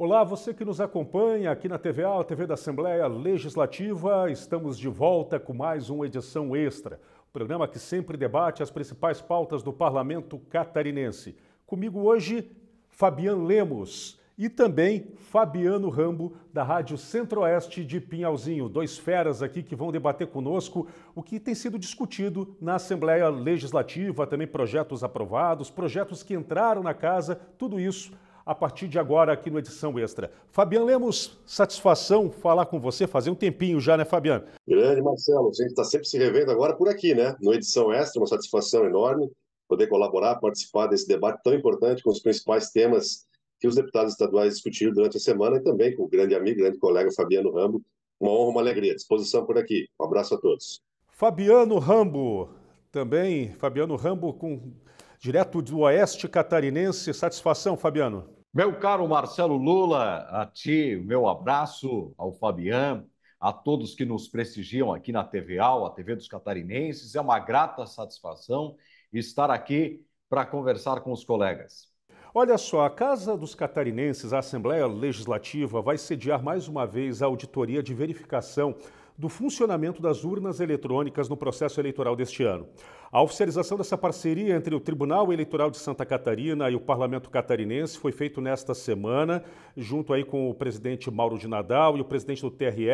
Olá, você que nos acompanha aqui na TVA, a TV da Assembleia Legislativa, estamos de volta com mais uma edição extra, o programa que sempre debate as principais pautas do parlamento catarinense. Comigo hoje, Fabiano Lemos e também Fabiano Rambo, da Rádio Centro-Oeste de Pinhalzinho. Dois feras aqui que vão debater conosco o que tem sido discutido na Assembleia Legislativa, também projetos aprovados, projetos que entraram na casa, tudo isso a partir de agora aqui no Edição Extra. Fabiano Lemos, satisfação falar com você, fazer um tempinho já, né, Fabiano? Grande, Marcelo. A gente está sempre se revendo agora por aqui, né? No Edição Extra, uma satisfação enorme poder colaborar, participar desse debate tão importante com os principais temas que os deputados estaduais discutiram durante a semana e também com o grande amigo, grande colega Fabiano Rambo. Uma honra, uma alegria. Disposição por aqui. Um abraço a todos. Fabiano Rambo, também Fabiano Rambo com direto do Oeste Catarinense. Satisfação, Fabiano. Meu caro Marcelo Lula, a ti, meu abraço, ao Fabian, a todos que nos prestigiam aqui na TV Al, a TV dos Catarinenses. É uma grata satisfação estar aqui para conversar com os colegas. Olha só, a Casa dos Catarinenses, a Assembleia Legislativa, vai sediar mais uma vez a auditoria de verificação do funcionamento das urnas eletrônicas no processo eleitoral deste ano. A oficialização dessa parceria entre o Tribunal Eleitoral de Santa Catarina e o Parlamento Catarinense foi feito nesta semana, junto aí com o presidente Mauro de Nadal e o presidente do TRE,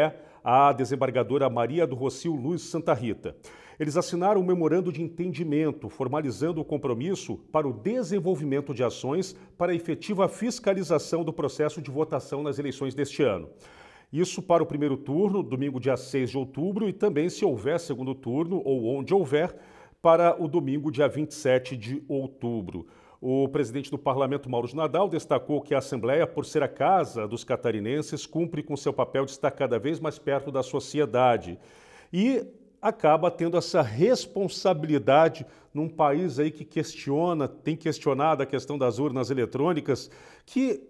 a desembargadora Maria do Rocio Luz Santa Rita. Eles assinaram um memorando de entendimento, formalizando o compromisso para o desenvolvimento de ações para a efetiva fiscalização do processo de votação nas eleições deste ano. Isso para o primeiro turno, domingo dia 6 de outubro, e também, se houver segundo turno, ou onde houver, para o domingo dia 27 de outubro. O presidente do parlamento, Mauro de Nadal, destacou que a Assembleia, por ser a casa dos catarinenses, cumpre com seu papel de estar cada vez mais perto da sociedade. E acaba tendo essa responsabilidade num país aí que questiona, tem questionado a questão das urnas eletrônicas, que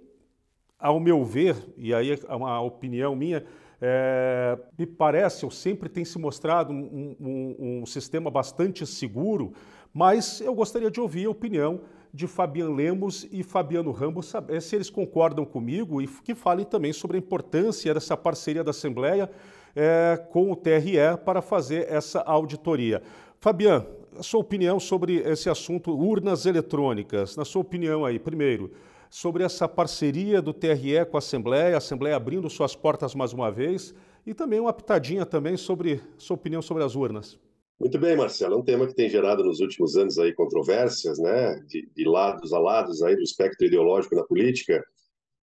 ao meu ver, e aí é uma opinião minha, é, me parece, ou sempre tem se mostrado um, um, um, sistema bastante seguro, mas eu gostaria de ouvir a opinião de Fabiano Lemos e Fabiano Ramos, saber é, se eles concordam comigo e que falem também sobre a importância dessa parceria da Assembleia é, com o TRE para fazer essa auditoria. Fabiano, a sua opinião sobre esse assunto urnas eletrônicas, na sua opinião aí, primeiro, sobre essa parceria do TRE com a Assembleia, a Assembleia abrindo suas portas mais uma vez, e também uma pitadinha também sobre sua opinião sobre as urnas. Muito bem, Marcelo, é um tema que tem gerado nos últimos anos aí controvérsias, né, de, de lados a lados aí do espectro ideológico da política.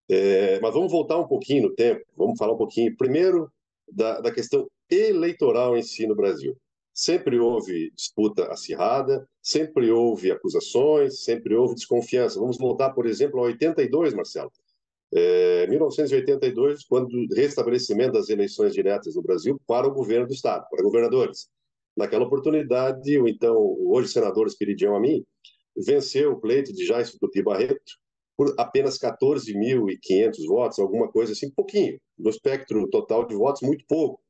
É, mas vamos voltar um pouquinho no tempo, vamos falar um pouquinho primeiro da, da questão eleitoral em si no Brasil. Sempre houve disputa acirrada, sempre houve acusações, sempre houve desconfiança. Vamos voltar, por exemplo, a 82, Marcelo. É, 1982, quando o restabelecimento das eleições diretas no Brasil para o governo do Estado, para governadores. Naquela oportunidade, o então, hoje senador Espiridião Amin, venceu o pleito de Jaice Tupi Barreto por apenas 14.500 votos, alguma coisa assim, pouquinho, no espectro total de votos, muito pouco.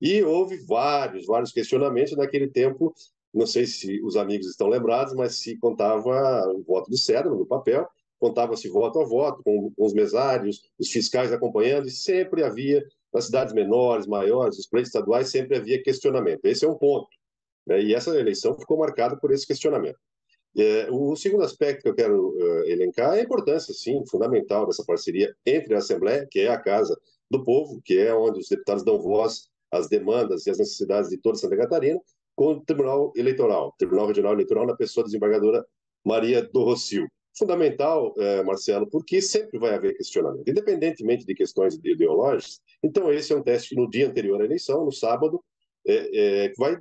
E houve vários, vários questionamentos naquele tempo. Não sei se os amigos estão lembrados, mas se contava o voto do cérebro no papel, contava-se voto a voto, com, os mesários, os fiscais acompanhando, e sempre havia, nas cidades menores, maiores, os pleitos estaduais, sempre havia questionamento. Esse é um ponto. Né? E essa eleição ficou marcada por esse questionamento. É, o segundo aspecto que eu quero uh, elencar é a importância, sim, fundamental dessa parceria entre a Assembleia, que é a casa do povo, que é onde os deputados dão voz as demandas e as necessidades de toda Santa Catarina com o Tribunal Eleitoral, Tribunal Regional Eleitoral, na pessoa da desembargadora Maria do Rocio. Fundamental, eh, Marcelo, porque sempre vai haver questionamento, independentemente de questões ideológicas. Então, esse é um teste no dia anterior à eleição, no sábado, eh, eh, vai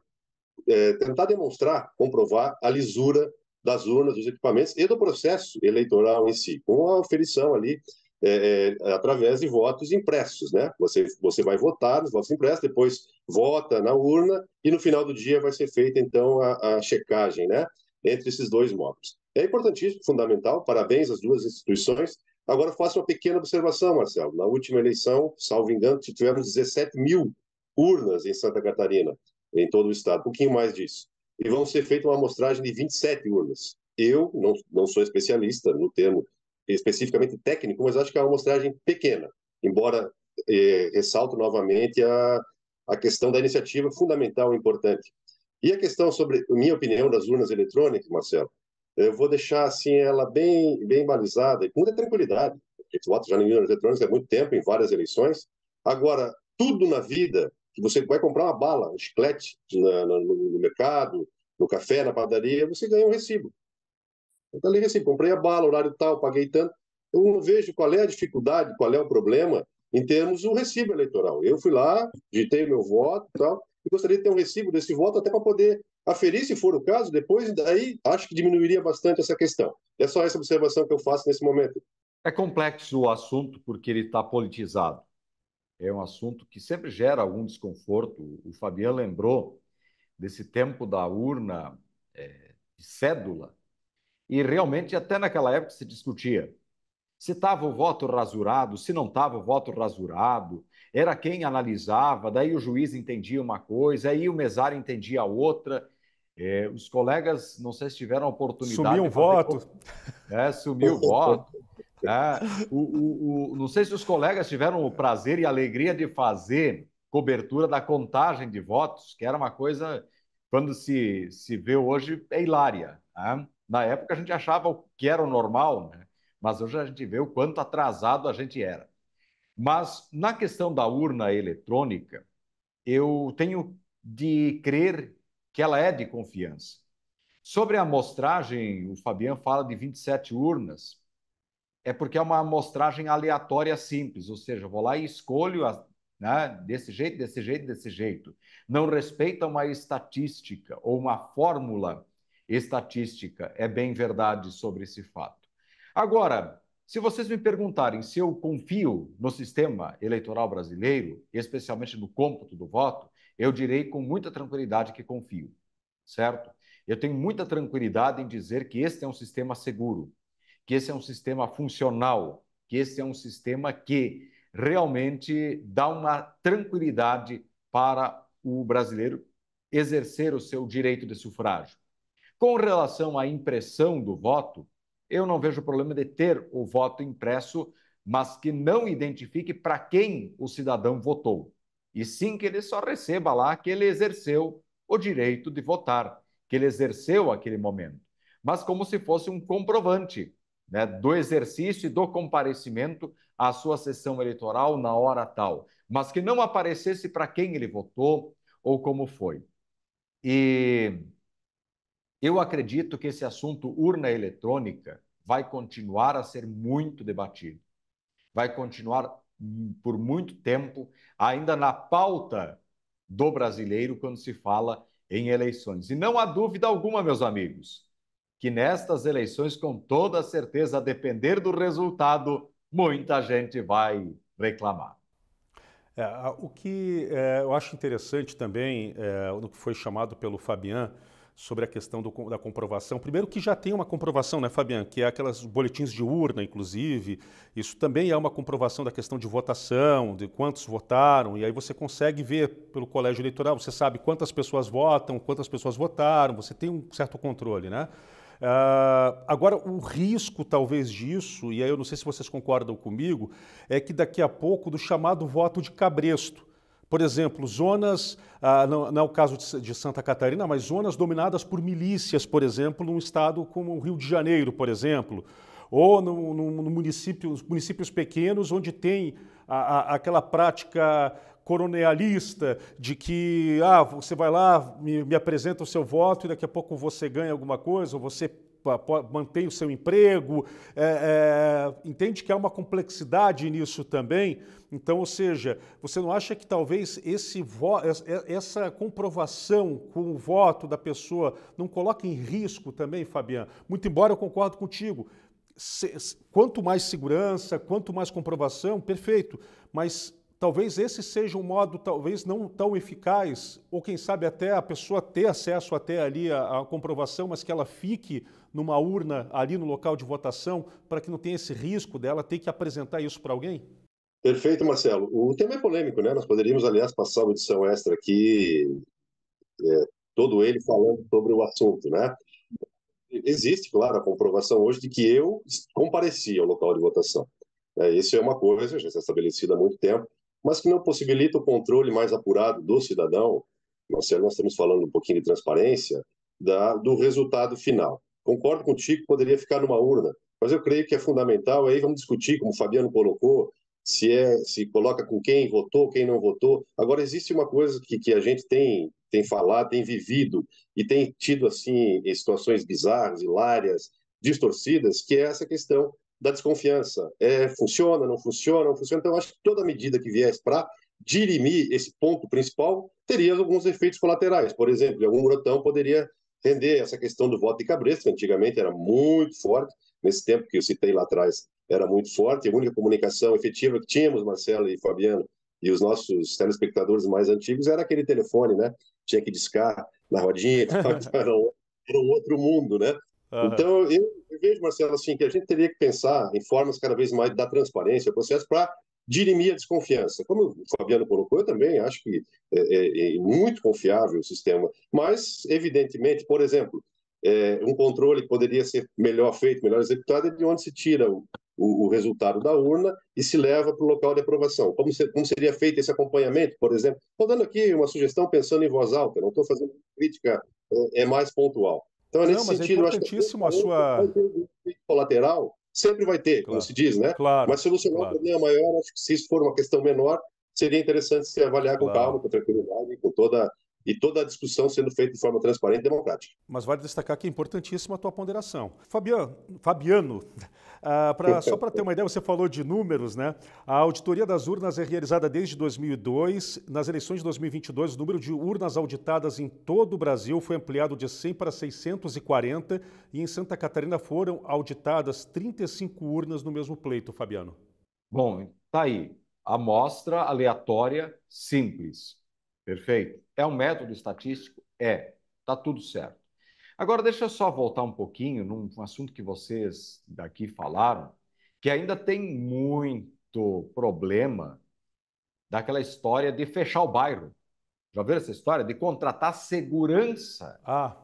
eh, tentar demonstrar, comprovar a lisura das urnas, dos equipamentos e do processo eleitoral em si, com a oferição ali é, é, através de votos impressos, né? Você, você vai votar nos votos impressos, depois vota na urna e no final do dia vai ser feita, então, a, a checagem, né? Entre esses dois módulos. É importantíssimo, fundamental, parabéns às duas instituições. Agora faço uma pequena observação, Marcelo. Na última eleição, salvo engano, tivemos 17 mil urnas em Santa Catarina, em todo o estado, um pouquinho mais disso. E vão ser feita uma amostragem de 27 urnas. Eu não, não sou especialista no termo especificamente técnico, mas acho que é uma amostragem pequena, embora eh, ressalto novamente a, a questão da iniciativa fundamental e importante. E a questão sobre minha opinião das urnas eletrônicas, Marcelo, eu vou deixar assim ela bem bem balizada e com muita tranquilidade. Porque tu vota já em é urnas eletrônicas há muito tempo, em várias eleições. Agora, tudo na vida, que você vai comprar uma bala, um chiclete na, na, no mercado, no café, na padaria, você ganha um recibo. Então, liga assim: comprei a bala, horário tal, paguei tanto. Eu não vejo qual é a dificuldade, qual é o problema em termos do recibo eleitoral. Eu fui lá, digitei meu voto e tal, e gostaria de ter um recibo desse voto até para poder aferir, se for o caso, depois, daí acho que diminuiria bastante essa questão. É só essa observação que eu faço nesse momento. É complexo o assunto porque ele está politizado. É um assunto que sempre gera algum desconforto. O Fabiano lembrou desse tempo da urna é, de cédula, e realmente, até naquela época se discutia se estava o voto rasurado, se não estava o voto rasurado, era quem analisava, daí o juiz entendia uma coisa, aí o mesário entendia outra. É, os colegas, não sei se tiveram a oportunidade. Sumiu o voto. É, sumiu o voto. É, o, o, o, não sei se os colegas tiveram o prazer e a alegria de fazer cobertura da contagem de votos, que era uma coisa, quando se, se vê hoje, é hilária. Né? Na época a gente achava o que era o normal, né? mas hoje a gente vê o quanto atrasado a gente era. Mas na questão da urna eletrônica, eu tenho de crer que ela é de confiança. Sobre a amostragem, o Fabian fala de 27 urnas, é porque é uma amostragem aleatória simples, ou seja, eu vou lá e escolho a, né, desse jeito, desse jeito, desse jeito. Não respeita uma estatística ou uma fórmula estatística. É bem verdade sobre esse fato. Agora, se vocês me perguntarem se eu confio no sistema eleitoral brasileiro, especialmente no cômputo do voto, eu direi com muita tranquilidade que confio, certo? Eu tenho muita tranquilidade em dizer que este é um sistema seguro, que esse é um sistema funcional, que esse é um sistema que realmente dá uma tranquilidade para o brasileiro exercer o seu direito de sufrágio. Com relação à impressão do voto, eu não vejo problema de ter o voto impresso, mas que não identifique para quem o cidadão votou, e sim que ele só receba lá que ele exerceu o direito de votar, que ele exerceu aquele momento, mas como se fosse um comprovante né, do exercício e do comparecimento à sua sessão eleitoral na hora tal, mas que não aparecesse para quem ele votou ou como foi. E eu acredito que esse assunto urna eletrônica vai continuar a ser muito debatido, vai continuar hum, por muito tempo ainda na pauta do brasileiro quando se fala em eleições. E não há dúvida alguma, meus amigos, que nestas eleições, com toda certeza, a depender do resultado, muita gente vai reclamar. É, o que é, eu acho interessante também, é, no que foi chamado pelo Fabian, sobre a questão do, da comprovação. Primeiro que já tem uma comprovação, né, Fabiano que é aquelas boletins de urna, inclusive. Isso também é uma comprovação da questão de votação, de quantos votaram, e aí você consegue ver pelo colégio eleitoral, você sabe quantas pessoas votam, quantas pessoas votaram, você tem um certo controle, né? Uh, agora, o risco talvez disso, e aí eu não sei se vocês concordam comigo, é que daqui a pouco do chamado voto de cabresto por exemplo, zonas, ah, não, não, é o caso de, de, Santa Catarina, mas zonas dominadas por milícias, por exemplo, num estado como o Rio de Janeiro, por exemplo, ou no, no, no município, municípios pequenos onde tem a, a, aquela prática coronelista de que ah, você vai lá, me, me apresenta o seu voto e daqui a pouco você ganha alguma coisa, ou você mantém o seu emprego, é, é, entende que há uma complexidade nisso também. Então, ou seja, você não acha que talvez esse essa comprovação com o voto da pessoa não coloque em risco também, Fabiano? Muito embora eu concordo contigo, quanto mais segurança, quanto mais comprovação, perfeito. Mas Talvez esse seja um modo, talvez não tão eficaz, ou quem sabe até a pessoa ter acesso até ali à, à comprovação, mas que ela fique numa urna ali no local de votação, para que não tenha esse risco dela ter que apresentar isso para alguém? Perfeito, Marcelo. O tema é polêmico, né? Nós poderíamos, aliás, passar uma edição extra aqui, é, todo ele falando sobre o assunto, né? Existe, claro, a comprovação hoje de que eu compareci ao local de votação. É, isso é uma coisa já está estabelecida há muito tempo mas que não possibilita o controle mais apurado do cidadão, nós estamos falando um pouquinho de transparência, da, do resultado final. Concordo contigo poderia ficar numa urna, mas eu creio que é fundamental, aí vamos discutir, como o Fabiano colocou, se é se coloca com quem votou, quem não votou. Agora, existe uma coisa que, que a gente tem, tem falado, tem vivido e tem tido assim situações bizarras, hilárias, distorcidas, que é essa questão da desconfiança. É, funciona, não funciona, não funciona. Então, eu acho que toda medida que viesse para dirimir esse ponto principal teria alguns efeitos colaterais. Por exemplo, algum urotão poderia render essa questão do voto de cabresto, que antigamente era muito forte, nesse tempo que eu citei lá atrás, era muito forte. A única comunicação efetiva que tínhamos, Marcelo e Fabiano, e os nossos telespectadores mais antigos, era aquele telefone, né? Tinha que discar na rodinha, então, era um outro mundo, né? Uhum. Então, eu, eu, vejo, Marcelo, assim, que a gente teria que pensar em formas cada vez mais da transparência, processo para dirimir a desconfiança. Como o Fabiano colocou, eu também acho que é, é, é muito confiável o sistema, mas, evidentemente, por exemplo, é, um controle que poderia ser melhor feito, melhor executado, é de onde se tira o, o, o resultado da urna e se leva para o local de aprovação. Como, se, como seria feito esse acompanhamento, por exemplo? Estou dando aqui uma sugestão pensando em voz alta, não estou fazendo crítica, é, é mais pontual. Então, Não, nesse é sentido, é importantíssimo acho que a sua colateral sempre vai ter, claro. como se diz, né? Claro. Mas solucionar claro. um problema maior, acho que se isso for uma questão menor, seria interessante se avaliar com claro. calma, com tranquilidade, com toda e toda a discussão sendo feita de forma transparente e democrática. Mas vale destacar que é importantíssima a tua ponderação. Fabiano, Fabiano ah, pra, só para ter uma ideia, você falou de números, né? A auditoria das urnas é realizada desde 2002. Nas eleições de 2022, o número de urnas auditadas em todo o Brasil foi ampliado de 100 para 640 e em Santa Catarina foram auditadas 35 urnas no mesmo pleito, Fabiano. Bom, tá aí. Amostra aleatória simples. Perfeito. É um método estatístico? É. Está tudo certo. Agora, deixa eu só voltar um pouquinho num assunto que vocês daqui falaram, que ainda tem muito problema daquela história de fechar o bairro. Já viram essa história? De contratar segurança. Ah.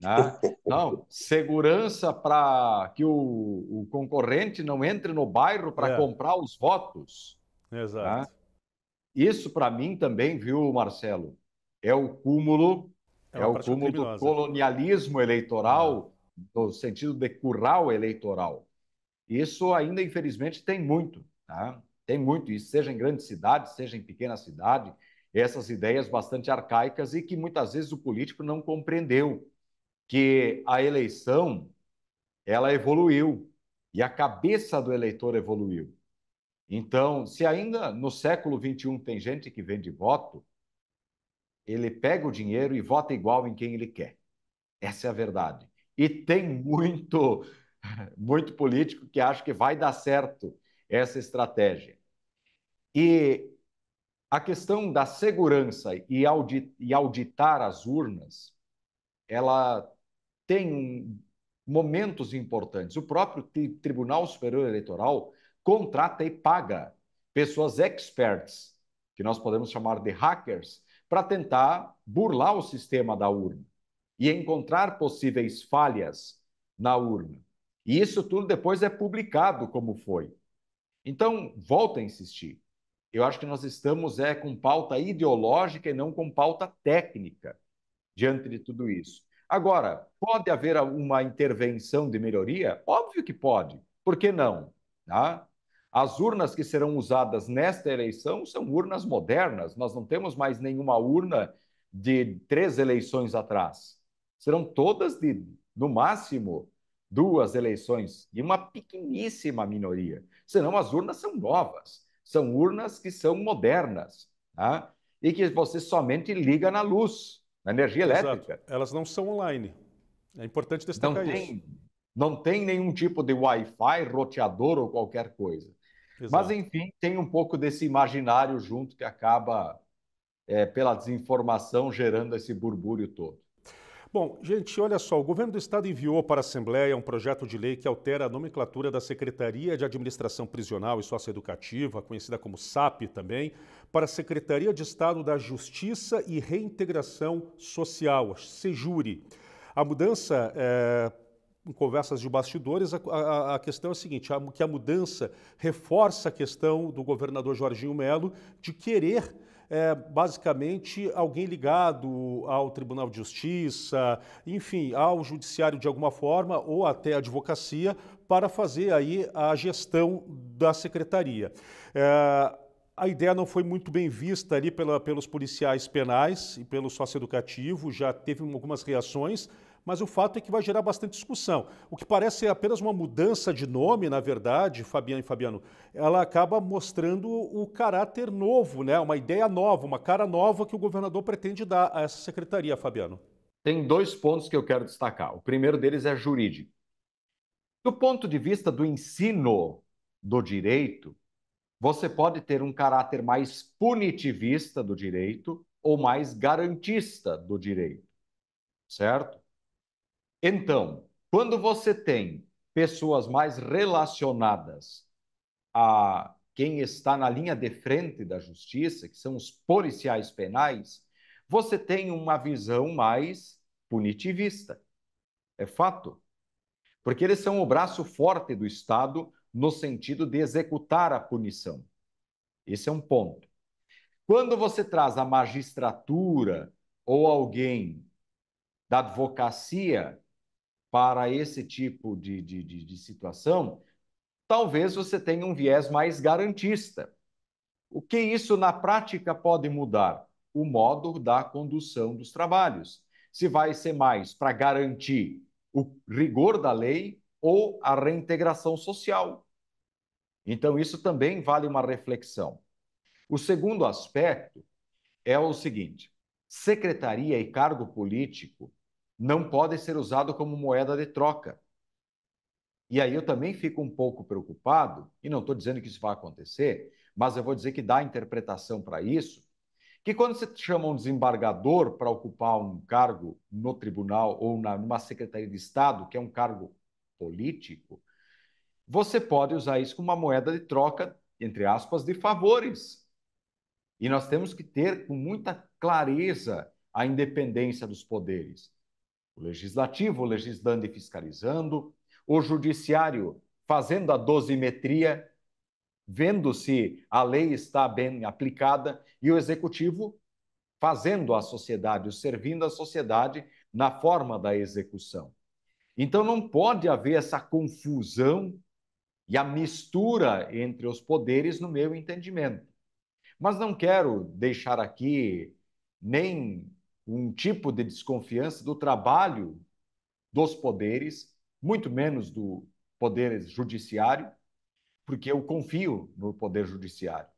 Né? não, segurança para que o, o, concorrente não entre no bairro para é. comprar os votos. Exato. Né? Isso, para mim, também, viu, Marcelo, é o cúmulo, é, é o cúmulo criminosa. do colonialismo eleitoral, no sentido de curral eleitoral. Isso ainda, infelizmente, tem muito, tá? Tem muito isso, seja em grande cidade, seja em pequena cidade, essas ideias bastante arcaicas e que muitas vezes o político não compreendeu que a eleição ela evoluiu e a cabeça do eleitor evoluiu. Então, se ainda no século XXI tem gente que vende voto, ele pega o dinheiro e vota igual em quem ele quer. Essa é a verdade. E tem muito, muito político que acha que vai dar certo essa estratégia. E a questão da segurança e, e auditar as urnas, ela tem momentos importantes. O próprio Tribunal Superior Eleitoral contrata e paga pessoas experts, que nós podemos chamar de hackers, para tentar burlar o sistema da urna e encontrar possíveis falhas na urna. E isso tudo depois é publicado como foi. Então, volto a insistir. Eu acho que nós estamos é com pauta ideológica e não com pauta técnica diante de tudo isso. Agora, pode haver uma intervenção de melhoria? Óbvio que pode. Por que não? Tá? As urnas que serão usadas nesta eleição são urnas modernas, nós não temos mais nenhuma urna de três eleições atrás. Serão todas de, no máximo, duas eleições e uma pequeníssima minoria. Senão as urnas são novas, são urnas que são modernas tá? e que você somente liga na luz, na energia elétrica. Exato. Elas não são online. É importante destacar não tem, isso. Não tem nenhum tipo de Wi-Fi, roteador ou qualquer coisa. Exato. Mas, enfim, tem um pouco desse imaginário junto que acaba, é, pela desinformação, gerando esse burbúrio todo. Bom, gente, olha só, o governo do estado enviou para a Assembleia um projeto de lei que altera a nomenclatura da Secretaria de Administração Prisional e Socioeducativa, conhecida como SAP também, para a Secretaria de Estado da Justiça e Reintegração Social, SEJURE. A mudança é, em conversas de bastidores, a, a, a questão é a seguinte, a, que a mudança reforça a questão do governador Jorginho Melo de querer é, basicamente alguém ligado ao Tribunal de Justiça, enfim, ao Judiciário de alguma forma ou até à advocacia para fazer aí a gestão da secretaria. É, a ideia não foi muito bem vista ali pela, pelos policiais penais e pelo educativo, já teve algumas reações, mas o fato é que vai gerar bastante discussão. O que parece ser apenas uma mudança de nome, na verdade, Fabiano e Fabiano, ela acaba mostrando o caráter novo, né? uma ideia nova, uma cara nova que o governador pretende dar a essa secretaria, Fabiano. Tem dois pontos que eu quero destacar. O primeiro deles é jurídico. Do ponto de vista do ensino do direito, você pode ter um caráter mais punitivista do direito ou mais garantista do direito, certo? Então, quando você tem pessoas mais relacionadas a quem está na linha de frente da justiça, que são os policiais penais, você tem uma visão mais punitivista. É fato. Porque eles são o braço forte do Estado no sentido de executar a punição. Esse é um ponto. Quando você traz a magistratura ou alguém da advocacia para esse tipo de, de, de, de situação, talvez você tenha um viés mais garantista. O que isso na prática pode mudar? O modo da condução dos trabalhos. Se vai ser mais para garantir o rigor da lei ou a reintegração social. Então, isso também vale uma reflexão. O segundo aspecto é o seguinte: secretaria e cargo político não pode ser usado como moeda de troca. E aí eu também fico um pouco preocupado, e não estou dizendo que isso vai acontecer, mas eu vou dizer que dá interpretação para isso, que quando você chama um desembargador para ocupar um cargo no tribunal ou na, numa secretaria de Estado, que é um cargo político, você pode usar isso como uma moeda de troca, entre aspas, de favores. E nós temos que ter com muita clareza a independência dos poderes. O legislativo legislando e fiscalizando, o judiciário fazendo a dosimetria, vendo se a lei está bem aplicada, e o executivo fazendo a sociedade, servindo a sociedade na forma da execução. Então não pode haver essa confusão e a mistura entre os poderes, no meu entendimento. Mas não quero deixar aqui nem um tipo de desconfiança do trabalho dos poderes, muito menos do poder judiciário, porque eu confio no poder judiciário.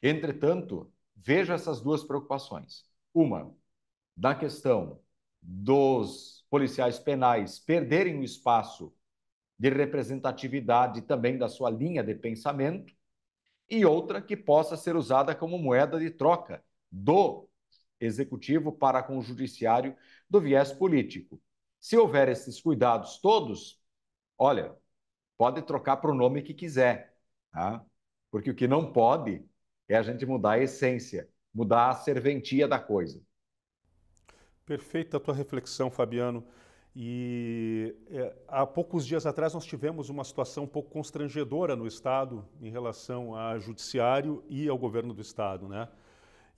Entretanto, veja essas duas preocupações. Uma, da questão dos policiais penais perderem o espaço de representatividade também da sua linha de pensamento, e outra que possa ser usada como moeda de troca do executivo para com o judiciário do viés político. Se houver esses cuidados todos, olha, pode trocar para o nome que quiser, tá? porque o que não pode é a gente mudar a essência, mudar a serventia da coisa. Perfeita a tua reflexão, Fabiano. E é, há poucos dias atrás nós tivemos uma situação um pouco constrangedora no Estado em relação a judiciário e ao governo do Estado, né?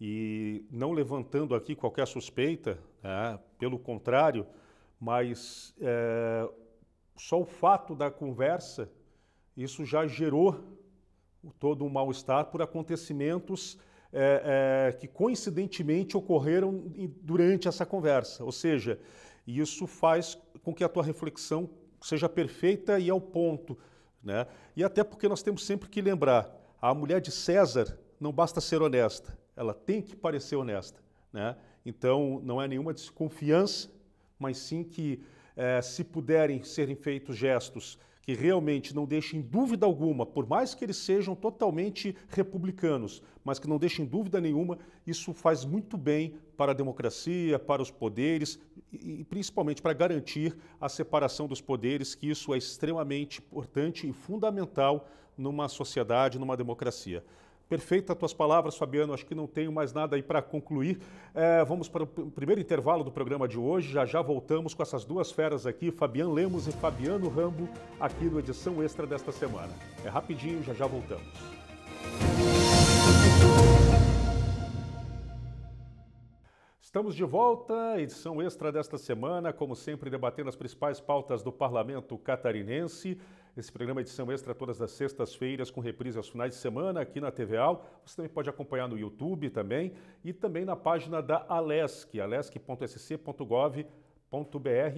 e não levantando aqui qualquer suspeita, né? pelo contrário, mas é, só o fato da conversa, isso já gerou todo um mal-estar por acontecimentos é, é, que coincidentemente ocorreram durante essa conversa. Ou seja, isso faz com que a tua reflexão seja perfeita e ao ponto. Né? E até porque nós temos sempre que lembrar, a mulher de César não basta ser honesta, ela tem que parecer honesta. Né? Então, não é nenhuma desconfiança, mas sim que, eh, se puderem serem feitos gestos que realmente não deixem dúvida alguma, por mais que eles sejam totalmente republicanos, mas que não deixem dúvida nenhuma, isso faz muito bem para a democracia, para os poderes e, e principalmente para garantir a separação dos poderes, que isso é extremamente importante e fundamental numa sociedade, numa democracia. Perfeita tuas palavras, Fabiano. Acho que não tenho mais nada aí para concluir. É, vamos para o primeiro intervalo do programa de hoje. Já já voltamos com essas duas feras aqui, Fabiano Lemos e Fabiano Rambo, aqui no Edição Extra desta semana. É rapidinho, já já voltamos. Estamos de volta, edição extra desta semana, como sempre, debatendo as principais pautas do parlamento catarinense. Esse programa é edição extra todas as sextas-feiras, com reprise aos finais de semana aqui na TV Al. Você também pode acompanhar no YouTube também e também na página da Alesc, alesc.sc.gov.br.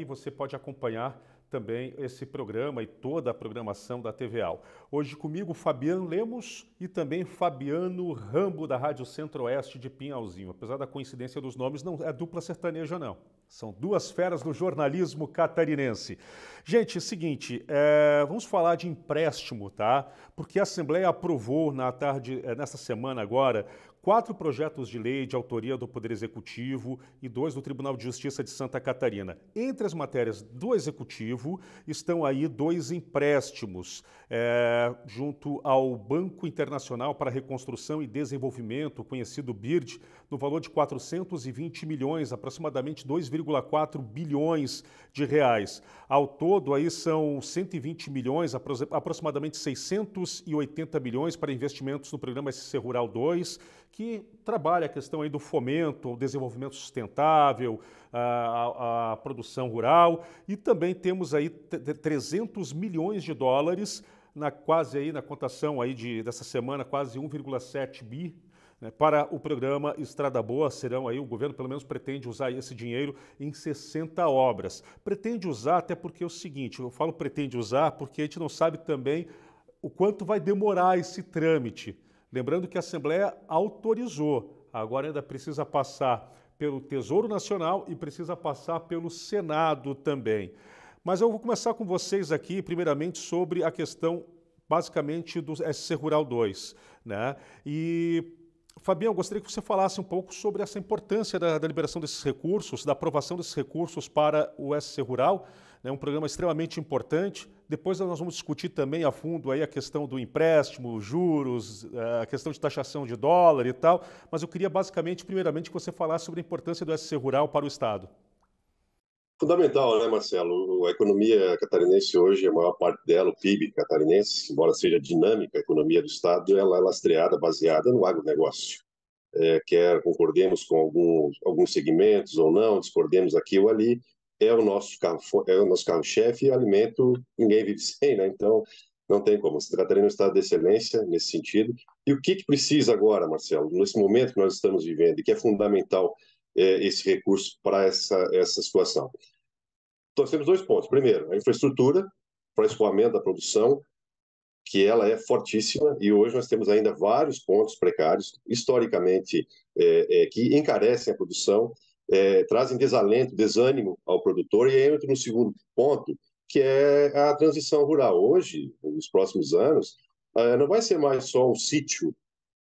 Você pode acompanhar também esse programa e toda a programação da TVAL. Hoje comigo Fabiano Lemos e também Fabiano Rambo da Rádio Centro-Oeste de Pinhalzinho. Apesar da coincidência dos nomes, não é dupla sertaneja não. São duas feras do jornalismo catarinense. Gente, é seguinte, é, vamos falar de empréstimo, tá? Porque a Assembleia aprovou na tarde, é, nessa semana agora, quatro projetos de lei de autoria do Poder Executivo e dois do Tribunal de Justiça de Santa Catarina. Entre as matérias do Executivo estão aí dois empréstimos é, junto ao Banco Internacional para Reconstrução e Desenvolvimento, conhecido BIRD, no valor de 420 milhões, aproximadamente 2,4 bilhões de reais. Ao todo, aí são 120 milhões, aproximadamente 680 milhões para investimentos no programa SC Rural 2, que trabalha a questão aí do fomento, o desenvolvimento sustentável, a, a, a produção rural e também temos aí 300 milhões de dólares na quase aí na contação aí de dessa semana quase 1,7 bi né? Para o programa Estrada Boa, serão aí, o governo pelo menos pretende usar esse dinheiro em 60 obras. Pretende usar até porque é o seguinte, eu falo pretende usar porque a gente não sabe também o quanto vai demorar esse trâmite. Lembrando que a Assembleia autorizou, agora ainda precisa passar pelo Tesouro Nacional e precisa passar pelo Senado também. Mas eu vou começar com vocês aqui, primeiramente, sobre a questão basicamente do SC Rural 2. Né? E Fabião, gostaria que você falasse um pouco sobre essa importância da, da liberação desses recursos, da aprovação desses recursos para o SC Rural, né, um programa extremamente importante. Depois nós vamos discutir também a fundo aí a questão do empréstimo, juros, eh, a questão de taxação de dólar e tal, mas eu queria basicamente, primeiramente, que você falasse sobre a importância do SC Rural para o Estado. Fundamental, né, Marcelo? A economia catarinense hoje, a maior parte dela, o PIB catarinense, embora seja dinâmica a economia do Estado, ela é lastreada, baseada no agronegócio. É, quer concordemos com alguns, alguns segmentos ou não, discordemos aqui ou ali, é o nosso carro é o nosso carro-chefe e alimento ninguém vive sem, né? Então, não tem como. Se Catarina é um estado de excelência nesse sentido. E o que, que precisa agora, Marcelo, nesse momento que nós estamos vivendo e que é fundamental é, esse recurso para essa, essa situação. Então, nós temos dois pontos. Primeiro, a infraestrutura para escoamento da produção, que ela é fortíssima e hoje nós temos ainda vários pontos precários, historicamente, é, é, que encarecem a produção, é, trazem desalento, desânimo ao produtor e entra no segundo ponto, que é a transição rural. Hoje, nos próximos anos, é, não vai ser mais só um sítio,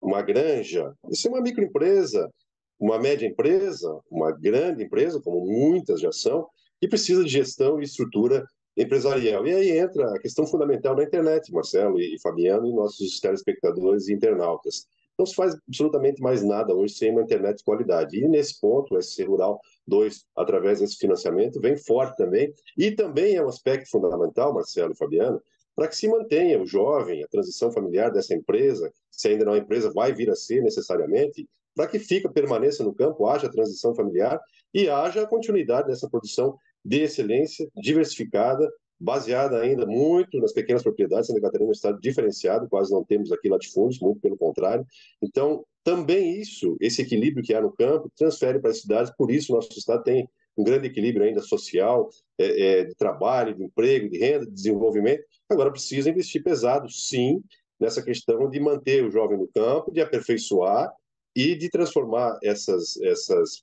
uma granja, vai ser uma microempresa, uma média empresa, uma grande empresa, como muitas já são, que precisa de gestão e estrutura empresarial. E aí entra a questão fundamental da internet, Marcelo e Fabiano, e nossos telespectadores e internautas. Não se faz absolutamente mais nada hoje sem uma internet de qualidade. E nesse ponto, o SC Rural 2, através desse financiamento, vem forte também. E também é um aspecto fundamental, Marcelo e Fabiano, para que se mantenha o jovem, a transição familiar dessa empresa, se ainda não é uma empresa, vai vir a ser necessariamente, para que fica, permaneça no campo, haja transição familiar e haja a continuidade dessa produção de excelência, diversificada, baseada ainda muito nas pequenas propriedades. Santa Catarina é um estado diferenciado, quase não temos aqui latifúndios, muito pelo contrário. Então, também isso, esse equilíbrio que há no campo, transfere para as cidades, por isso nosso estado tem um grande equilíbrio ainda social, é, é, de trabalho, de emprego, de renda, de desenvolvimento. Agora precisa investir pesado, sim, nessa questão de manter o jovem no campo, de aperfeiçoar e de transformar essas, essas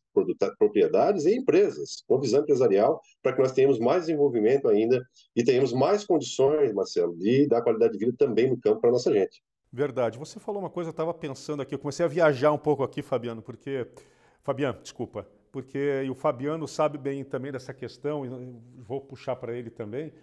propriedades em empresas, com visão empresarial, para que nós tenhamos mais desenvolvimento ainda e tenhamos mais condições, Marcelo, de dar qualidade de vida também no campo para a nossa gente. Verdade. Você falou uma coisa, eu estava pensando aqui, eu comecei a viajar um pouco aqui, Fabiano, porque. Fabiano, desculpa, porque o Fabiano sabe bem também dessa questão, e vou puxar para ele também.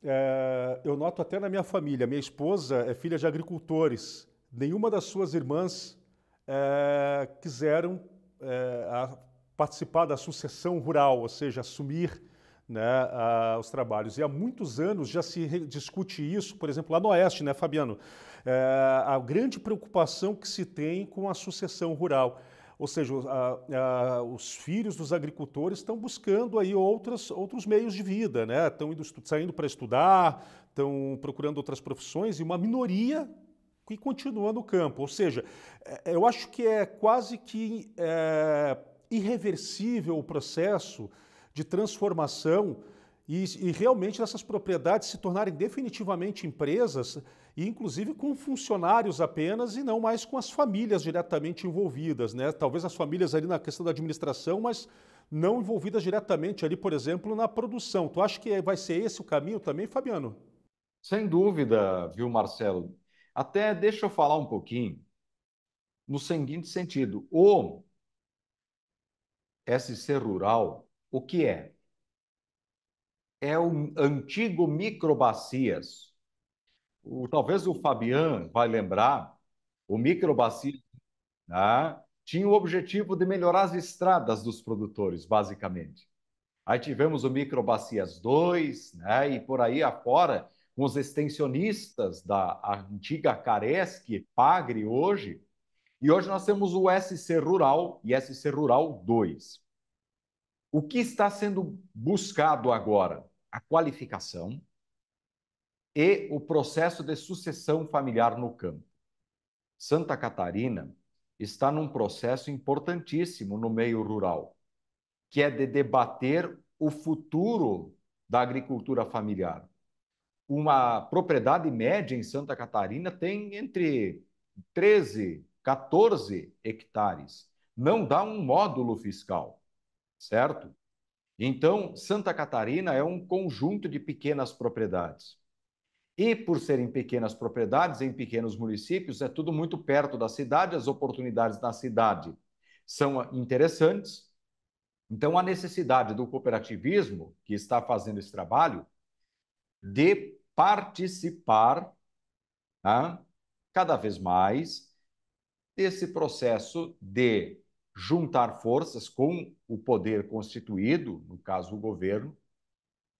É, eu noto até na minha família, minha esposa é filha de agricultores. Nenhuma das suas irmãs é, quiseram é, a, participar da sucessão rural, ou seja, assumir né, a, os trabalhos. E há muitos anos já se discute isso, por exemplo, lá no Oeste, né, Fabiano? É, a grande preocupação que se tem com a sucessão rural. Ou seja, a, a, os filhos dos agricultores estão buscando aí outras, outros meios de vida, né? Estão indo, saindo para estudar, estão procurando outras profissões e uma minoria e continua no campo. Ou seja, é, eu acho que é quase que é, irreversível o processo de transformação e, e, realmente essas propriedades se tornarem definitivamente empresas, e inclusive com funcionários apenas e não mais com as famílias diretamente envolvidas. Né? Talvez as famílias ali na questão da administração, mas não envolvidas diretamente ali, por exemplo, na produção. Tu acha que é, vai ser esse o caminho também, Fabiano? Sem dúvida, viu, Marcelo? Até deixa eu falar um pouquinho no seguinte sentido: o SC Rural, o que é? É o antigo Microbacias. O, talvez o Fabian vai lembrar, o Microbacias né, tinha o objetivo de melhorar as estradas dos produtores, basicamente. Aí tivemos o Microbacias 2, né, e por aí afora, com os extensionistas da antiga Caresc, Pagre, hoje. E hoje nós temos o SC Rural e SC Rural 2. O que está sendo buscado agora? A qualificação e o processo de sucessão familiar no campo. Santa Catarina está num processo importantíssimo no meio rural, que é de debater o futuro da agricultura familiar uma propriedade média em Santa Catarina tem entre 13, 14 hectares. Não dá um módulo fiscal, certo? Então, Santa Catarina é um conjunto de pequenas propriedades. E por serem pequenas propriedades, em pequenos municípios, é tudo muito perto da cidade, as oportunidades na cidade são interessantes. Então, a necessidade do cooperativismo, que está fazendo esse trabalho, de participar tá? cada vez mais desse processo de juntar forças com o poder constituído, no caso o governo,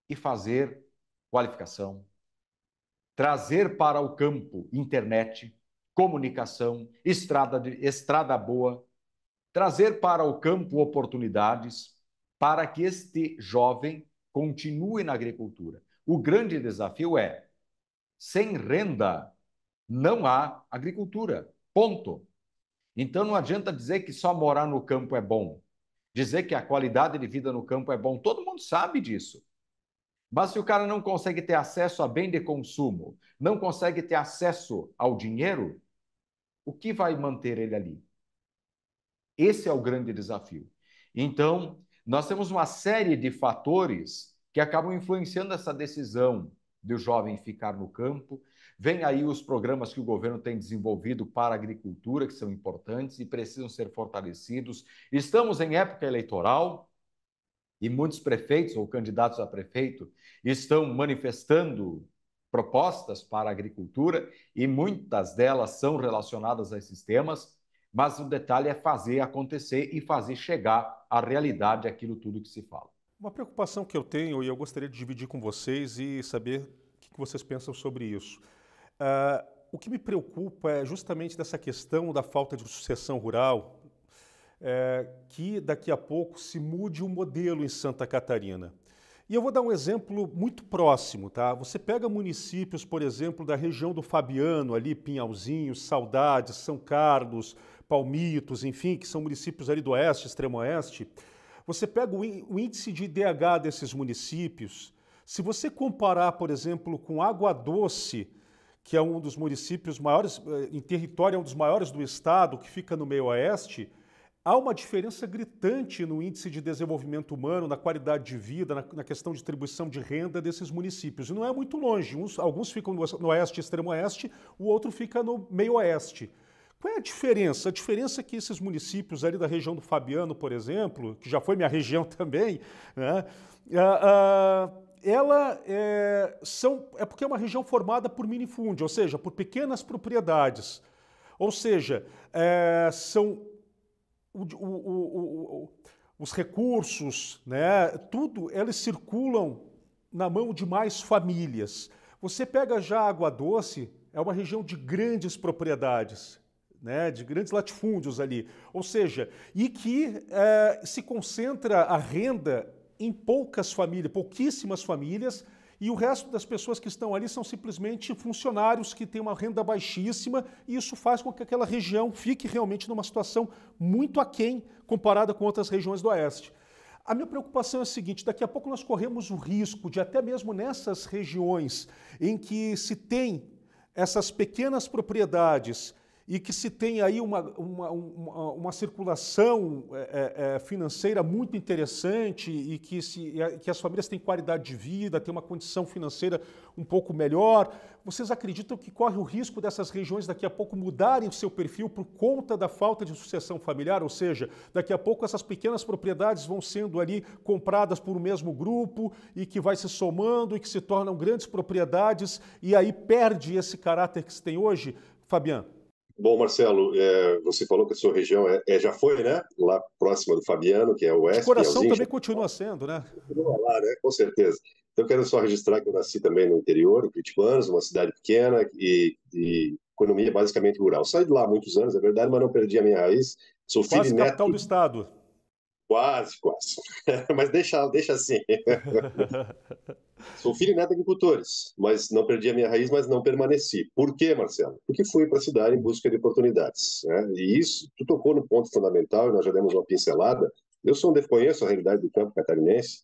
e fazer qualificação, trazer para o campo internet, comunicação, estrada, de, estrada boa, trazer para o campo oportunidades para que este jovem continue na agricultura. O grande desafio é: sem renda não há agricultura. Ponto. Então não adianta dizer que só morar no campo é bom, dizer que a qualidade de vida no campo é bom. Todo mundo sabe disso. Mas se o cara não consegue ter acesso a bem de consumo, não consegue ter acesso ao dinheiro, o que vai manter ele ali? Esse é o grande desafio. Então, nós temos uma série de fatores que acabam influenciando essa decisão do jovem ficar no campo. Vem aí os programas que o governo tem desenvolvido para a agricultura, que são importantes e precisam ser fortalecidos. Estamos em época eleitoral e muitos prefeitos ou candidatos a prefeito estão manifestando propostas para a agricultura e muitas delas são relacionadas a esses temas, mas o detalhe é fazer acontecer e fazer chegar à realidade aquilo tudo que se fala. Uma preocupação que eu tenho e eu gostaria de dividir com vocês e saber o que vocês pensam sobre isso. Uh, o que me preocupa é justamente dessa questão da falta de sucessão rural, é, que daqui a pouco se mude o um modelo em Santa Catarina. E eu vou dar um exemplo muito próximo, tá? Você pega municípios, por exemplo, da região do Fabiano, ali, Pinhalzinho, Saudades, São Carlos, Palmitos, enfim, que são municípios ali do oeste, extremo oeste, você pega o índice de IDH desses municípios, se você comparar, por exemplo, com Água Doce, que é um dos municípios maiores, eh, em território, é um dos maiores do estado, que fica no meio oeste, há uma diferença gritante no índice de desenvolvimento humano, na qualidade de vida, na, questão de distribuição de renda desses municípios. E não é muito longe. Uns, alguns ficam no oeste, extremo oeste, o outro fica no meio oeste. Qual é a diferença? A diferença é que esses municípios ali da região do Fabiano, por exemplo, que já foi minha região também, né? Eh, eh, ela é, são, é porque é uma região formada por minifúndio, ou seja, por pequenas propriedades. Ou seja, é, são o, o, o, os recursos, né, tudo, eles circulam na mão de mais famílias. Você pega já a água doce, é uma região de grandes propriedades né, de grandes latifúndios ali. Ou seja, e que eh, se concentra a renda em poucas famílias, pouquíssimas famílias, e o resto das pessoas que estão ali são simplesmente funcionários que têm uma renda baixíssima, e isso faz com que aquela região fique realmente numa situação muito aquém comparada com outras regiões do Oeste. A minha preocupação é a seguinte: daqui a pouco nós corremos o risco de, até mesmo nessas regiões em que se tem essas pequenas propriedades e que se tem aí uma, uma, uma, uma circulação é, é, é, financeira muito interessante e que, se, que as famílias têm qualidade de vida, têm uma condição financeira um pouco melhor. Vocês acreditam que corre o risco dessas regiões daqui a pouco mudarem o seu perfil por conta da falta de sucessão familiar? Ou seja, daqui a pouco essas pequenas propriedades vão sendo ali compradas por um mesmo grupo e que vai se somando e que se tornam grandes propriedades e aí perde esse caráter que se tem hoje? Fabiano. Bom, Marcelo, é, você falou que a sua região é, é, já foi, né? Lá próxima do Fabiano, que é o oeste. O coração Alzinho, também continua sendo, né? Continua lá, né? Com certeza. Então, eu quero só registrar que eu nasci também no interior, em Curitibanos, uma cidade pequena e, e economia basicamente rural. Saí de lá há muitos anos, é verdade, mas não perdi a minha raiz. Sou Quase filho Quase neto... capital do estado. Quase, quase. mas deixa, deixa assim. Sou filho e neto de agricultores, mas não perdi a minha raiz, mas não permaneci. Por quê, Marcelo? Porque fui para a cidade em busca de oportunidades. Né? E isso, tu tocou no ponto fundamental, e nós já demos uma pincelada. Eu sou um conheço a realidade do campo catarinense.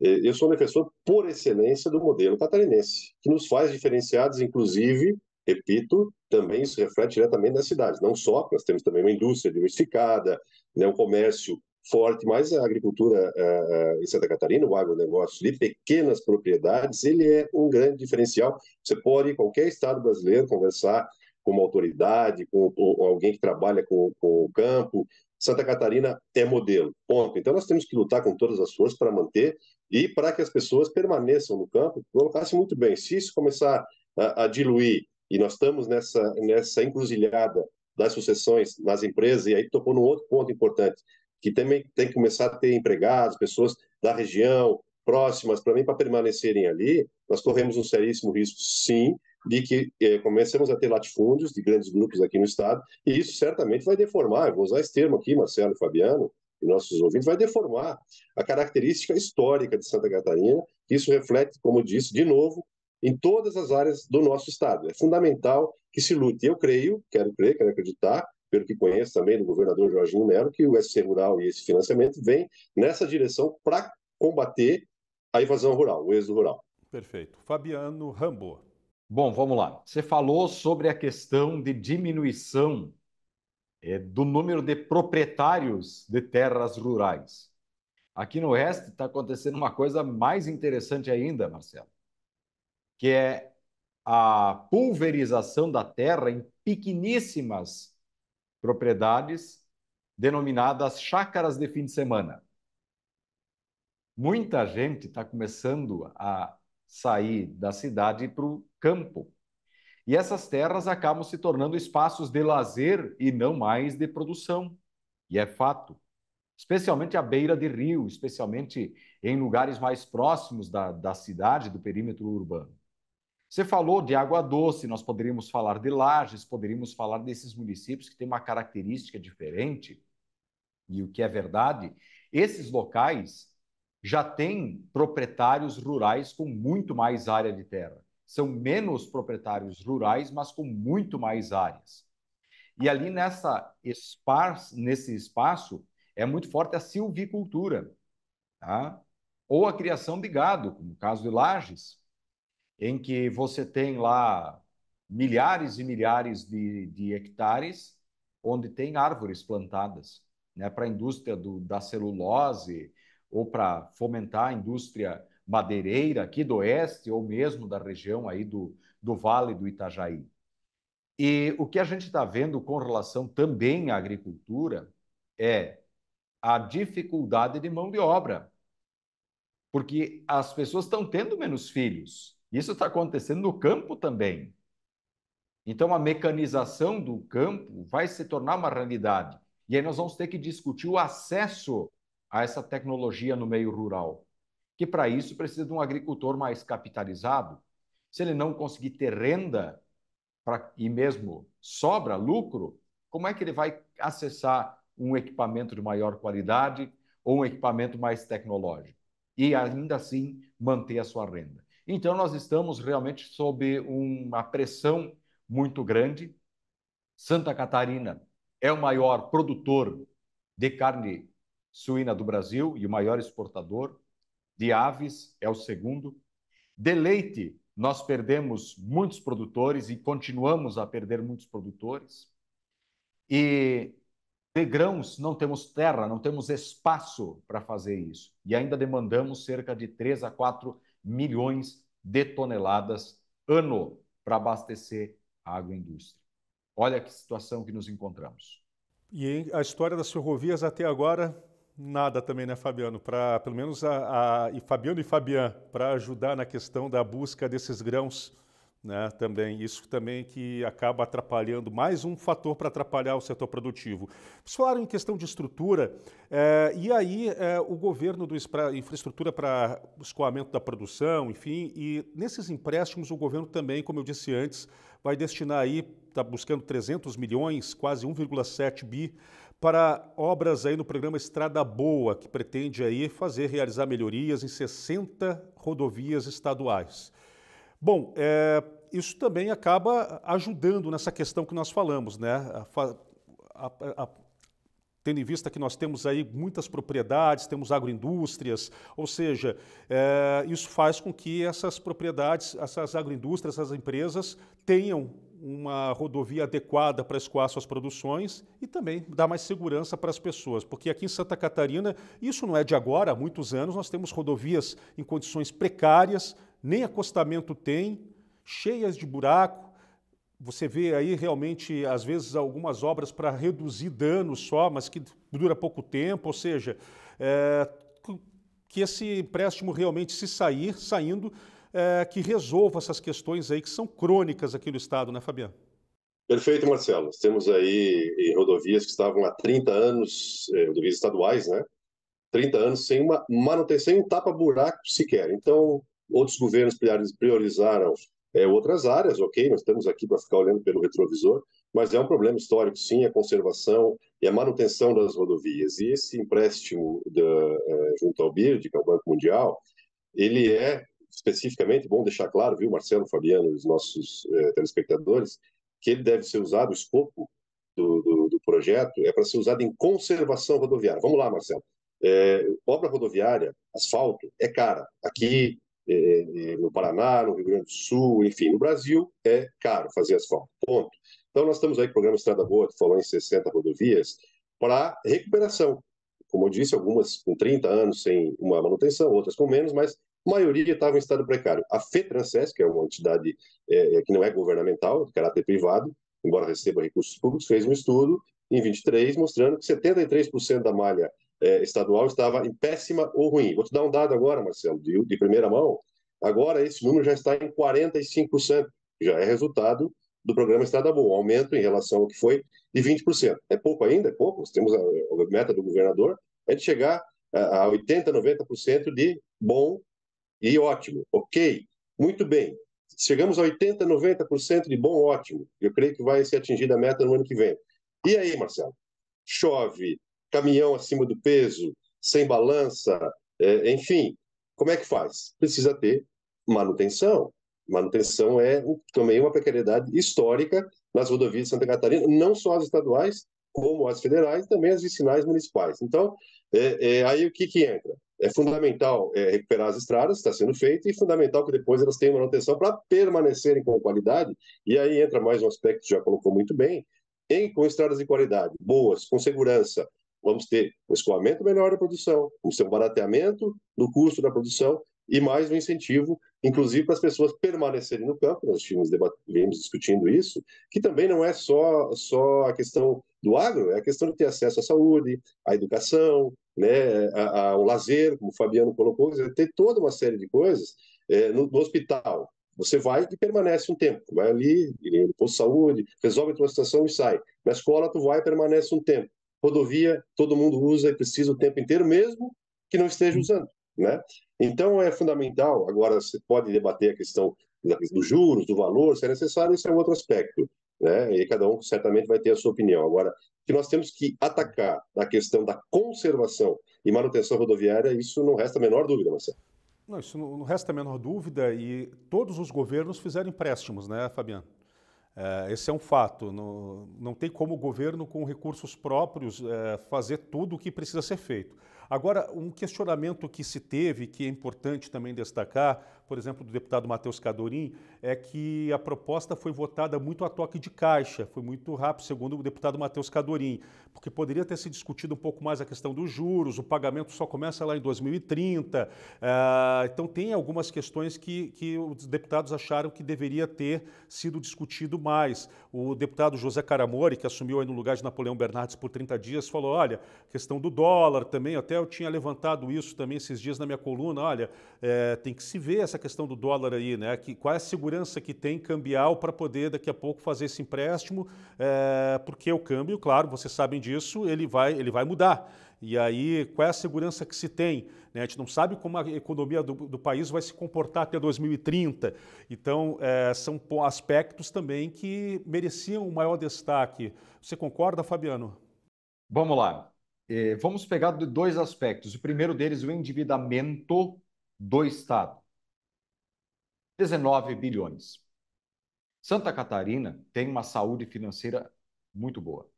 Eu sou um defensor por excelência do modelo catarinense, que nos faz diferenciados, inclusive, repito, também isso reflete diretamente nas cidades, não só, nós temos também uma indústria diversificada, né, um comércio forte, mas a agricultura uh, em Santa Catarina, o agronegócio de pequenas propriedades, ele é um grande diferencial. Você pode ir qualquer estado brasileiro conversar com uma autoridade, com, com alguém que trabalha com, com, o campo. Santa Catarina é modelo, ponto. Então nós temos que lutar com todas as forças para manter e para que as pessoas permaneçam no campo, colocasse muito bem. Se isso começar a, a diluir, e nós estamos nessa, nessa encruzilhada das sucessões nas empresas, e aí tocou num outro ponto importante que também tem que começar a ter empregados, pessoas da região, próximas, para mim, para permanecerem ali, nós corremos um seríssimo risco, sim, de que eh, comecemos a ter latifúndios de grandes grupos aqui no Estado, e isso certamente vai deformar, eu vou usar esse termo aqui, Marcelo e Fabiano, e nossos ouvintes, vai deformar a característica histórica de Santa Catarina, isso reflete, como disse, de novo, em todas as áreas do nosso Estado. É fundamental que se lute. Eu creio, quero crer, quero acreditar, pelo que conheço também do governador Jorginho Melo, que o SC Rural e esse financiamento vem nessa direção para combater a invasão rural, o êxodo rural. Perfeito. Fabiano Rambo. Bom, vamos lá. Você falou sobre a questão de diminuição é, do número de proprietários de terras rurais. Aqui no Oeste está acontecendo uma coisa mais interessante ainda, Marcelo, que é a pulverização da terra em pequeníssimas propriedades denominadas chácaras de fim de semana. Muita gente está começando a sair da cidade para o campo. E essas terras acabam se tornando espaços de lazer e não mais de produção. E é fato. Especialmente à beira de rio, especialmente em lugares mais próximos da, da cidade, do perímetro urbano. Você falou de água doce, nós poderíamos falar de Lages, poderíamos falar desses municípios que têm uma característica diferente. E o que é verdade, esses locais já têm proprietários rurais com muito mais área de terra. São menos proprietários rurais, mas com muito mais áreas. E ali nessa espaço, nesse espaço é muito forte a silvicultura, tá? ou a criação de gado, como o caso de Lages em que você tem lá milhares e milhares de, de hectares onde tem árvores plantadas né, para a indústria do, da celulose ou para fomentar a indústria madeireira aqui do oeste ou mesmo da região aí do, do Vale do Itajaí. E o que a gente está vendo com relação também à agricultura é a dificuldade de mão de obra, porque as pessoas estão tendo menos filhos. Isso está acontecendo no campo também. Então, a mecanização do campo vai se tornar uma realidade. E aí nós vamos ter que discutir o acesso a essa tecnologia no meio rural, que para isso precisa de um agricultor mais capitalizado. Se ele não conseguir ter renda pra, e mesmo sobra lucro, como é que ele vai acessar um equipamento de maior qualidade ou um equipamento mais tecnológico? E ainda assim manter a sua renda. Então, nós estamos realmente sob uma pressão muito grande. Santa Catarina é o maior produtor de carne suína do Brasil e o maior exportador. De aves é o segundo. De leite, nós perdemos muitos produtores e continuamos a perder muitos produtores. E de grãos, não temos terra, não temos espaço para fazer isso. E ainda demandamos cerca de 3 a 4 milhões de toneladas ano para abastecer a agroindústria. Olha que situação que nos encontramos. E a história das ferrovias até agora, nada também, né, Fabiano? Para pelo menos a, a e Fabiano e Fabian, para ajudar na questão da busca desses grãos né, também isso também que acaba atrapalhando mais um fator para atrapalhar o setor produtivo. pessoal falaram em questão de estrutura eh, e aí eh, o governo do pra, infraestrutura para escoamento da produção, enfim, e nesses empréstimos o governo também, como eu disse antes, vai destinar aí está buscando 300 milhões, quase 1,7 bi para obras aí no programa Estrada Boa, que pretende aí fazer realizar melhorias em 60 rodovias estaduais. Bom, é, isso também acaba ajudando nessa questão que nós falamos, né? A, a, a, tendo em vista que nós temos aí muitas propriedades, temos agroindústrias, ou seja, é, isso faz com que essas propriedades, essas agroindústrias, essas empresas tenham uma rodovia adequada para escoar suas produções e também dar mais segurança para as pessoas, porque aqui em Santa Catarina, isso não é de agora, há muitos anos, nós temos rodovias em condições precárias, nem acostamento tem, cheias de buraco. Você vê aí realmente, às vezes, algumas obras para reduzir danos só, mas que dura pouco tempo, ou seja, é, que esse empréstimo realmente se sair, saindo, é, que resolva essas questões aí que são crônicas aqui no Estado, né, Fabiano? Perfeito, Marcelo. temos aí rodovias que estavam há 30 anos, é, rodovias estaduais, né? 30 anos sem uma manutenção, sem um tapa-buraco sequer. Então, Outros governos priorizaram é, outras áreas, ok, nós estamos aqui para ficar olhando pelo retrovisor, mas é um problema histórico, sim, a conservação e a manutenção das rodovias. E esse empréstimo da, é, junto ao BIRD, que é o Banco Mundial, ele é especificamente, bom deixar claro, viu, Marcelo, Fabiano, os nossos é, telespectadores, que ele deve ser usado, o escopo do, do, do projeto é para ser usado em conservação rodoviária. Vamos lá, Marcelo. É, obra rodoviária, asfalto, é cara. Aqui é, no Paraná, no Rio Grande do Sul, enfim, no Brasil é caro fazer asfalto, ponto. Então nós estamos aí com o programa Estrada Boa, que falou em 60 rodovias, para recuperação. Como eu disse, algumas com 30 anos sem uma manutenção, outras com menos, mas a maioria estava em estado precário. A FETRANSES, que é uma entidade é, que não é governamental, de caráter privado, embora receba recursos públicos, fez um estudo em 23 mostrando que 73% da malha é, estadual estava em péssima ou ruim. Vou te dar um dado agora, Marcelo, de, de primeira mão. Agora esse número já está em 45%, já é resultado do programa Estrada Boa, um aumento em relação ao que foi de 20%. É pouco ainda, é pouco, Nós temos a, a, meta do governador é de chegar a, a 80%, 90% de bom e ótimo, ok, muito bem. Chegamos a 80%, 90% de bom ótimo. Eu creio que vai ser atingida a meta no ano que vem. E aí, Marcelo? Chove, caminhão acima do peso, sem balança, é, enfim, como é que faz? Precisa ter manutenção. Manutenção é também uma precariedade histórica nas rodovias de Santa Catarina, não só as estaduais, como as federais, também as vicinais municipais. Então, é, é, aí o que, que entra? É fundamental é, recuperar as estradas, está sendo feito, e fundamental que depois elas tenham manutenção para permanecerem com qualidade. E aí entra mais um aspecto que já colocou muito bem, em, com estradas de qualidade, boas, com segurança, vamos ter um escoamento melhor da produção, o seu barateamento do custo da produção e mais um incentivo, inclusive para as pessoas permanecerem no campo. Nós tínhamos discutindo isso, que também não é só só a questão do agro, é a questão de ter acesso à saúde, à educação, né, ao lazer, como o Fabiano colocou, ter toda uma série de coisas é, no, no hospital. Você vai e permanece um tempo, vai ali, no posto de saúde, resolve a tua situação e sai. Na escola tu vai e permanece um tempo rodovia todo mundo usa e precisa o tempo inteiro, mesmo que não esteja hum. usando. Né? Então é fundamental. Agora, você pode debater a questão né, dos juros, do valor, se é necessário, isso é um outro aspecto. Né? E cada um certamente vai ter a sua opinião. Agora, que nós temos que atacar a questão da conservação e manutenção rodoviária, isso não resta a menor dúvida, Marcelo. Não, isso não resta a menor dúvida e todos os governos fizeram empréstimos, né, Fabiano? Uh, esse é um fato. No, não tem como o governo, com recursos próprios, uh, fazer tudo o que precisa ser feito. Agora, um questionamento que se teve, que é importante também destacar, por exemplo, do deputado Matheus Cadorim, é que a proposta foi votada muito a toque de caixa, foi muito rápido, segundo o deputado Matheus Cadorim, porque poderia ter se discutido um pouco mais a questão dos juros, o pagamento só começa lá em 2030. Eh, então, tem algumas questões que, que os deputados acharam que deveria ter sido discutido mais. O deputado José Caramori, que assumiu aí no lugar de Napoleão Bernardes por 30 dias, falou: olha, questão do dólar também, até eu tinha levantado isso também esses dias na minha coluna, olha, é, tem que se ver essa questão do dólar aí, né? Que, qual é a segurança que tem cambial para poder daqui a pouco fazer esse empréstimo? É, porque o câmbio, claro, vocês sabem disso, ele vai, ele vai mudar. E aí, qual é a segurança que se tem? Né? A gente não sabe como a economia do, do país vai se comportar até 2030. Então, é, são aspectos também que mereciam um maior destaque. Você concorda, Fabiano? Vamos lá. É, vamos pegar dois aspectos. O primeiro deles, o endividamento do Estado. 19 bilhões. Santa Catarina tem uma saúde financeira muito boa.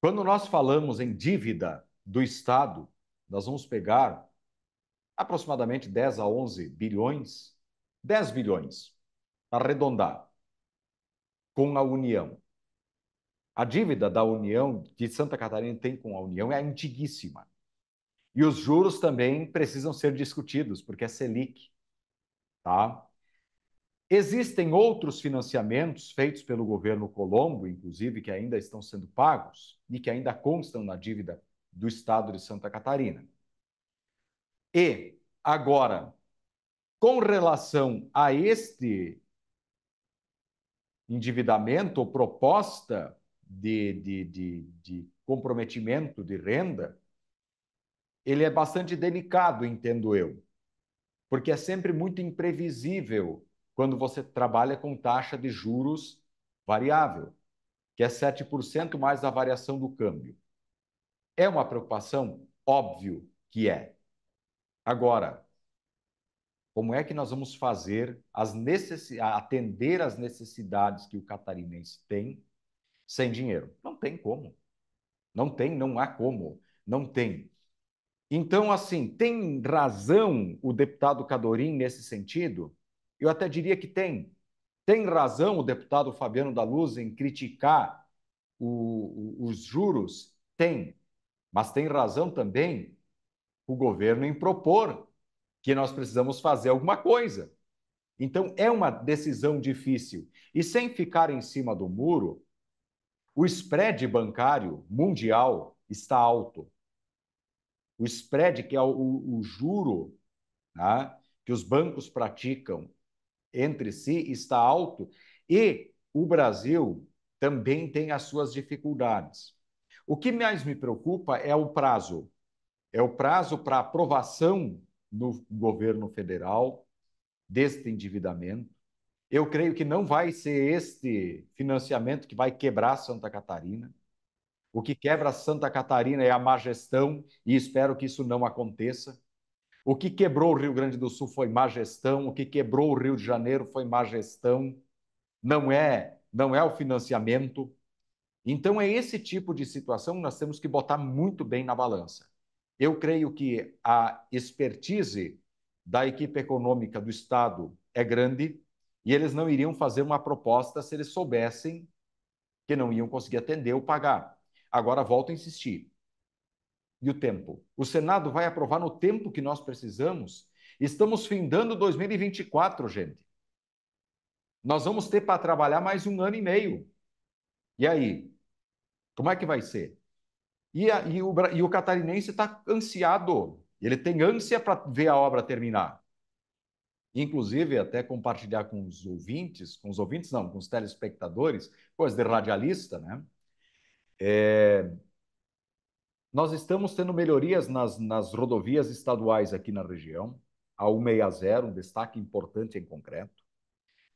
Quando nós falamos em dívida do Estado, nós vamos pegar aproximadamente 10 a 11 bilhões, 10 bilhões, arredondar, com a União. A dívida da União, que Santa Catarina tem com a União, é antiguíssima. E os juros também precisam ser discutidos, porque é Selic. Tá? Existem outros financiamentos feitos pelo governo Colombo, inclusive, que ainda estão sendo pagos e que ainda constam na dívida do Estado de Santa Catarina. E, agora, com relação a este endividamento ou proposta de, de, de, de, comprometimento de renda, ele é bastante delicado, entendo eu porque é sempre muito imprevisível quando você trabalha com taxa de juros variável, que é 7% mais a variação do câmbio. É uma preocupação? Óbvio que é. Agora, como é que nós vamos fazer as necess... atender às necessidades que o catarinense tem sem dinheiro? Não tem como. Não tem, não há como. Não tem. Então, assim, tem razão o deputado Cadorim nesse sentido? Eu até diria que tem. Tem razão o deputado Fabiano da Luz em criticar o, o, os juros? Tem. Mas tem razão também o governo em propor que nós precisamos fazer alguma coisa. Então, é uma decisão difícil. E sem ficar em cima do muro, o spread bancário mundial está alto. O spread, que é o, o, o juro tá? que os bancos praticam entre si, está alto e o Brasil também tem as suas dificuldades. O que mais me preocupa é o prazo. É o prazo para aprovação no governo federal deste endividamento. Eu creio que não vai ser este financiamento que vai quebrar Santa Catarina. O que quebra Santa Catarina é a má gestão, e espero que isso não aconteça. O que quebrou o Rio Grande do Sul foi má gestão, o que quebrou o Rio de Janeiro foi má gestão. Não é, não é o financiamento. Então é esse tipo de situação que nós temos que botar muito bem na balança. Eu creio que a expertise da equipe econômica do Estado é grande e eles não iriam fazer uma proposta se eles soubessem que não iam conseguir atender ou pagar. Agora volto a insistir. E o tempo? O Senado vai aprovar no tempo que nós precisamos? Estamos findando 2024, gente. Nós vamos ter para trabalhar mais um ano e meio. E aí? Como é que vai ser? E, a, e, o, e o catarinense está ansiado. Ele tem ânsia para ver a obra terminar. Inclusive, até compartilhar com os ouvintes, com os ouvintes não, com os telespectadores, coisa de radialista, né? É, nós estamos tendo melhorias nas, nas rodovias estaduais aqui na região, a 160, um destaque importante em concreto.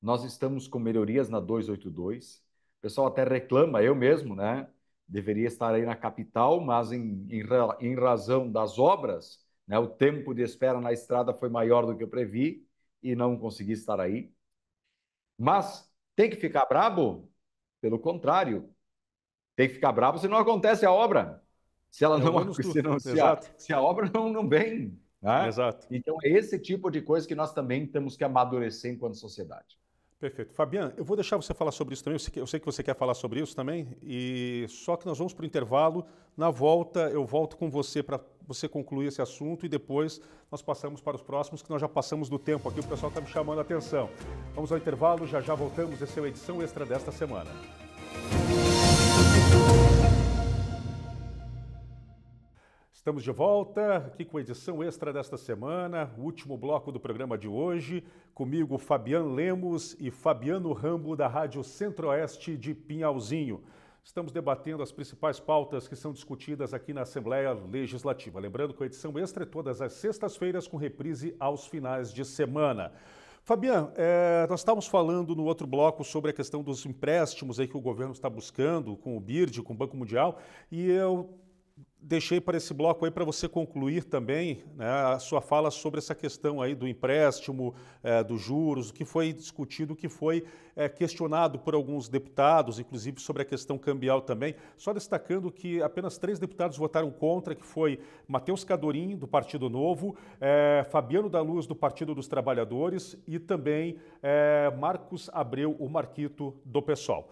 Nós estamos com melhorias na 282. O pessoal até reclama, eu mesmo, né? Deveria estar aí na capital, mas em, em, em razão das obras, né, o tempo de espera na estrada foi maior do que eu previ e não consegui estar aí. Mas tem que ficar brabo? Pelo contrário, tem que ficar bravo, senão acontece a obra. Se ela é não, se, não se, a, se, a, obra não, não vem. Né? Exato. Então, é esse tipo de coisa que nós também temos que amadurecer enquanto sociedade. Perfeito. Fabiano, eu vou deixar você falar sobre isso também. Eu sei que você quer falar sobre isso também. E só que nós vamos para o intervalo. Na volta, eu volto com você para você concluir esse assunto e depois nós passamos para os próximos, que nós já passamos do tempo aqui. O pessoal está me chamando a atenção. Vamos ao intervalo, já já voltamos. Essa é a edição extra desta semana. Estamos de volta aqui com a edição extra desta semana, o último bloco do programa de hoje. Comigo, Fabiano Lemos e Fabiano Rambo, da Rádio Centro-Oeste de Pinhalzinho. Estamos debatendo as principais pautas que são discutidas aqui na Assembleia Legislativa. Lembrando que a edição extra é todas as sextas-feiras, com reprise aos finais de semana. Fabiano, é, eh, nós estávamos falando no outro bloco sobre a questão dos empréstimos aí que o governo está buscando com o BIRD, com o Banco Mundial, e eu deixei para esse bloco aí para você concluir também né, a sua fala sobre essa questão aí do empréstimo, é, dos juros, o que foi discutido, o que foi é, questionado por alguns deputados, inclusive sobre a questão cambial também. Só destacando que apenas três deputados votaram contra, que foi Matheus Cadorim, do Partido Novo, é, Fabiano da Luz, do Partido dos Trabalhadores e também é, Marcos Abreu, o Marquito, do PSOL.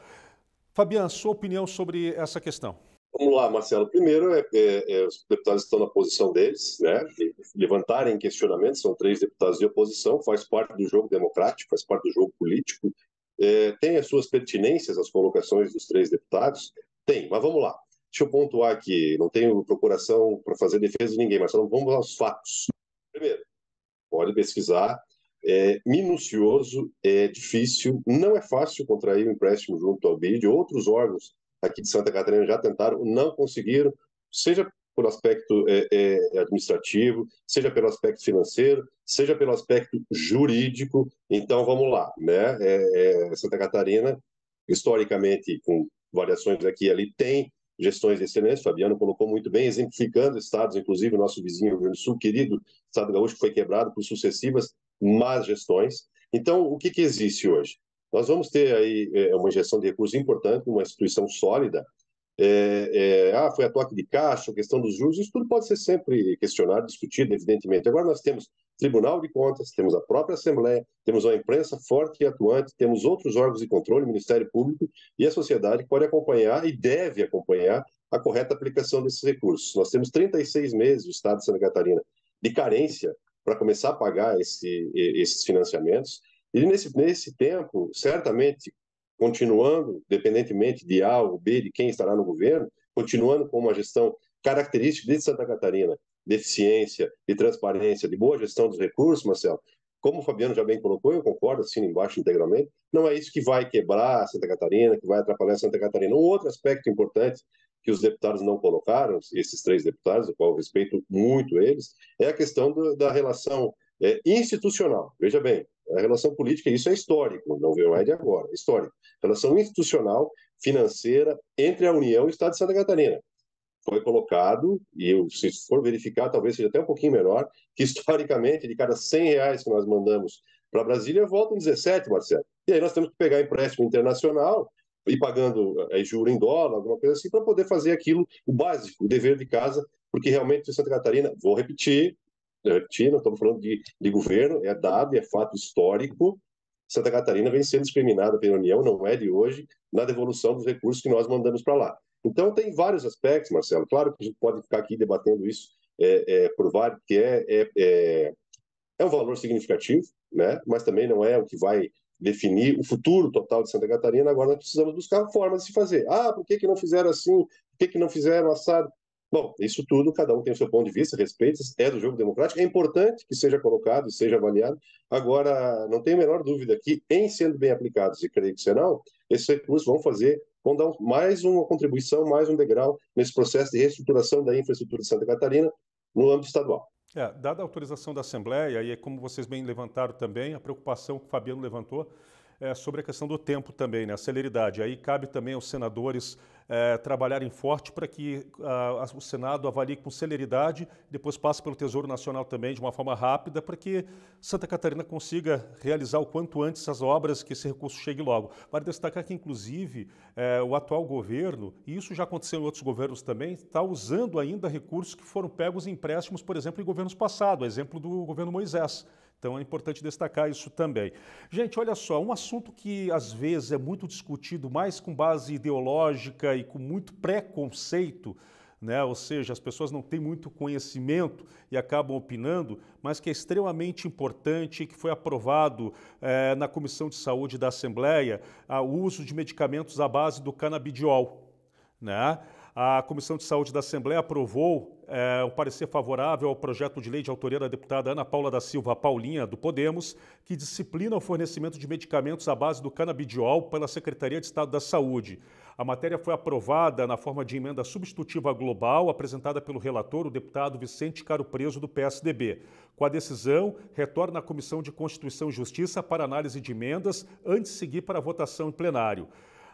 Fabiano, sua opinião sobre essa questão? Vamos lá, Marcelo. Primeiro, é, é, é, os deputados estão na posição deles, né? De levantarem questionamentos, são três deputados de oposição, faz parte do jogo democrático, faz parte do jogo político. É, tem as suas pertinências, as colocações dos três deputados? Tem, mas vamos lá. Deixa eu pontuar aqui, não tenho procuração para fazer defesa de ninguém, mas vamos aos fatos. Primeiro, pode pesquisar, é minucioso, é difícil, não é fácil contrair um empréstimo junto ao BID, outros órgãos aqui de Santa Catarina já tentaram, não conseguiram, seja pelo aspecto é, é, administrativo, seja pelo aspecto financeiro, seja pelo aspecto jurídico. Então, vamos lá, né? É, é Santa Catarina, historicamente, com variações aqui e ali, tem gestões de excelência. Fabiano colocou muito bem, exemplificando estados, inclusive o nosso vizinho Rio Grande do Sul, querido estado gaúcho, que foi quebrado por sucessivas más gestões. Então, o que, que existe hoje? Nós vamos ter aí é, uma injeção de recursos importante, uma instituição sólida. É, é, ah, foi a toque de caixa, a questão dos juros, isso tudo pode ser sempre questionado, discutido, evidentemente. Agora nós temos Tribunal de Contas, temos a própria Assembleia, temos uma imprensa forte e atuante, temos outros órgãos de controle, Ministério Público e a sociedade pode acompanhar e deve acompanhar a correta aplicação desses recursos. Nós temos 36 meses, o Estado de Santa Catarina, de carência para começar a pagar esse, esses financiamentos. E nesse, nesse tempo, certamente, continuando, independentemente de A ou B, de quem estará no governo, continuando com uma gestão característica de Santa Catarina, de eficiência, de transparência, de boa gestão dos recursos, Marcelo, como o Fabiano já bem colocou, eu concordo, assino embaixo integralmente, não é isso que vai quebrar Santa Catarina, que vai atrapalhar Santa Catarina. Um outro aspecto importante que os deputados não colocaram, esses três deputados, do qual eu respeito muito eles, é a questão do, da relação é, institucional. Veja bem, a relação política, isso é histórico, não vê lá de agora, é histórico. Relação institucional, financeira, entre a União e o Estado de Santa Catarina. Foi colocado, e eu, se for verificar, talvez seja até um pouquinho menor, que historicamente, de cada 100 reais que nós mandamos para Brasília, voltam 17, Marcelo. E aí nós temos que pegar empréstimo internacional e pagando é, juro em dólar, alguma coisa assim, para poder fazer aquilo, o básico, o dever de casa, porque realmente Santa Catarina, vou repetir, China, estamos falando de, de governo, é dado, é fato histórico. Santa Catarina vem sendo discriminada pela União, não é de hoje, na devolução dos recursos que nós mandamos para lá. Então, tem vários aspectos, Marcelo. Claro que a gente pode ficar aqui debatendo isso é, é, por vários, que é, é, é, é, um valor significativo, né? mas também não é o que vai definir o futuro total de Santa Catarina. Agora, nós precisamos buscar formas de se fazer. Ah, por que, que não fizeram assim? Por que, que não fizeram assado? Bom, isso tudo, cada um tem o seu ponto de vista, respeito, é do jogo democrático, é importante que seja colocado, e seja avaliado. Agora, não tem a menor dúvida que, em sendo bem aplicados, e creio que serão, esses recursos vão fazer, vão dar mais uma contribuição, mais um degrau nesse processo de reestruturação da infraestrutura de Santa Catarina no âmbito estadual. É, dada a autorização da Assembleia, e como vocês bem levantaram também, a preocupação que o Fabiano levantou é sobre a questão do tempo também, né? a celeridade. Aí cabe também aos senadores é, trabalharem forte para que a, ah, o Senado avalie com celeridade, depois passe pelo Tesouro Nacional também de uma forma rápida, para que Santa Catarina consiga realizar o quanto antes essas obras, que esse recurso chegue logo. Vale destacar que, inclusive, é, o atual governo, e isso já aconteceu em outros governos também, está usando ainda recursos que foram pegos em empréstimos, por exemplo, em governos passados, exemplo do governo Moisés. Então é importante destacar isso também. Gente, olha só, um assunto que às vezes é muito discutido, mais com base ideológica e com muito preconceito, né? ou seja, as pessoas não têm muito conhecimento e acabam opinando, mas que é extremamente importante e que foi aprovado eh, na Comissão de Saúde da Assembleia ah, o uso de medicamentos à base do canabidiol. Né? A Comissão de Saúde da Assembleia aprovou é, um parecer favorável ao projeto de lei de autoria da deputada Ana Paula da Silva Paulinha, do Podemos, que disciplina o fornecimento de medicamentos à base do canabidiol pela Secretaria de Estado da Saúde. A matéria foi aprovada na forma de emenda substitutiva global apresentada pelo relator, o deputado Vicente Caro Preso, do PSDB. Com a decisão, retorna à Comissão de Constituição e Justiça para análise de emendas antes de seguir para a votação em plenário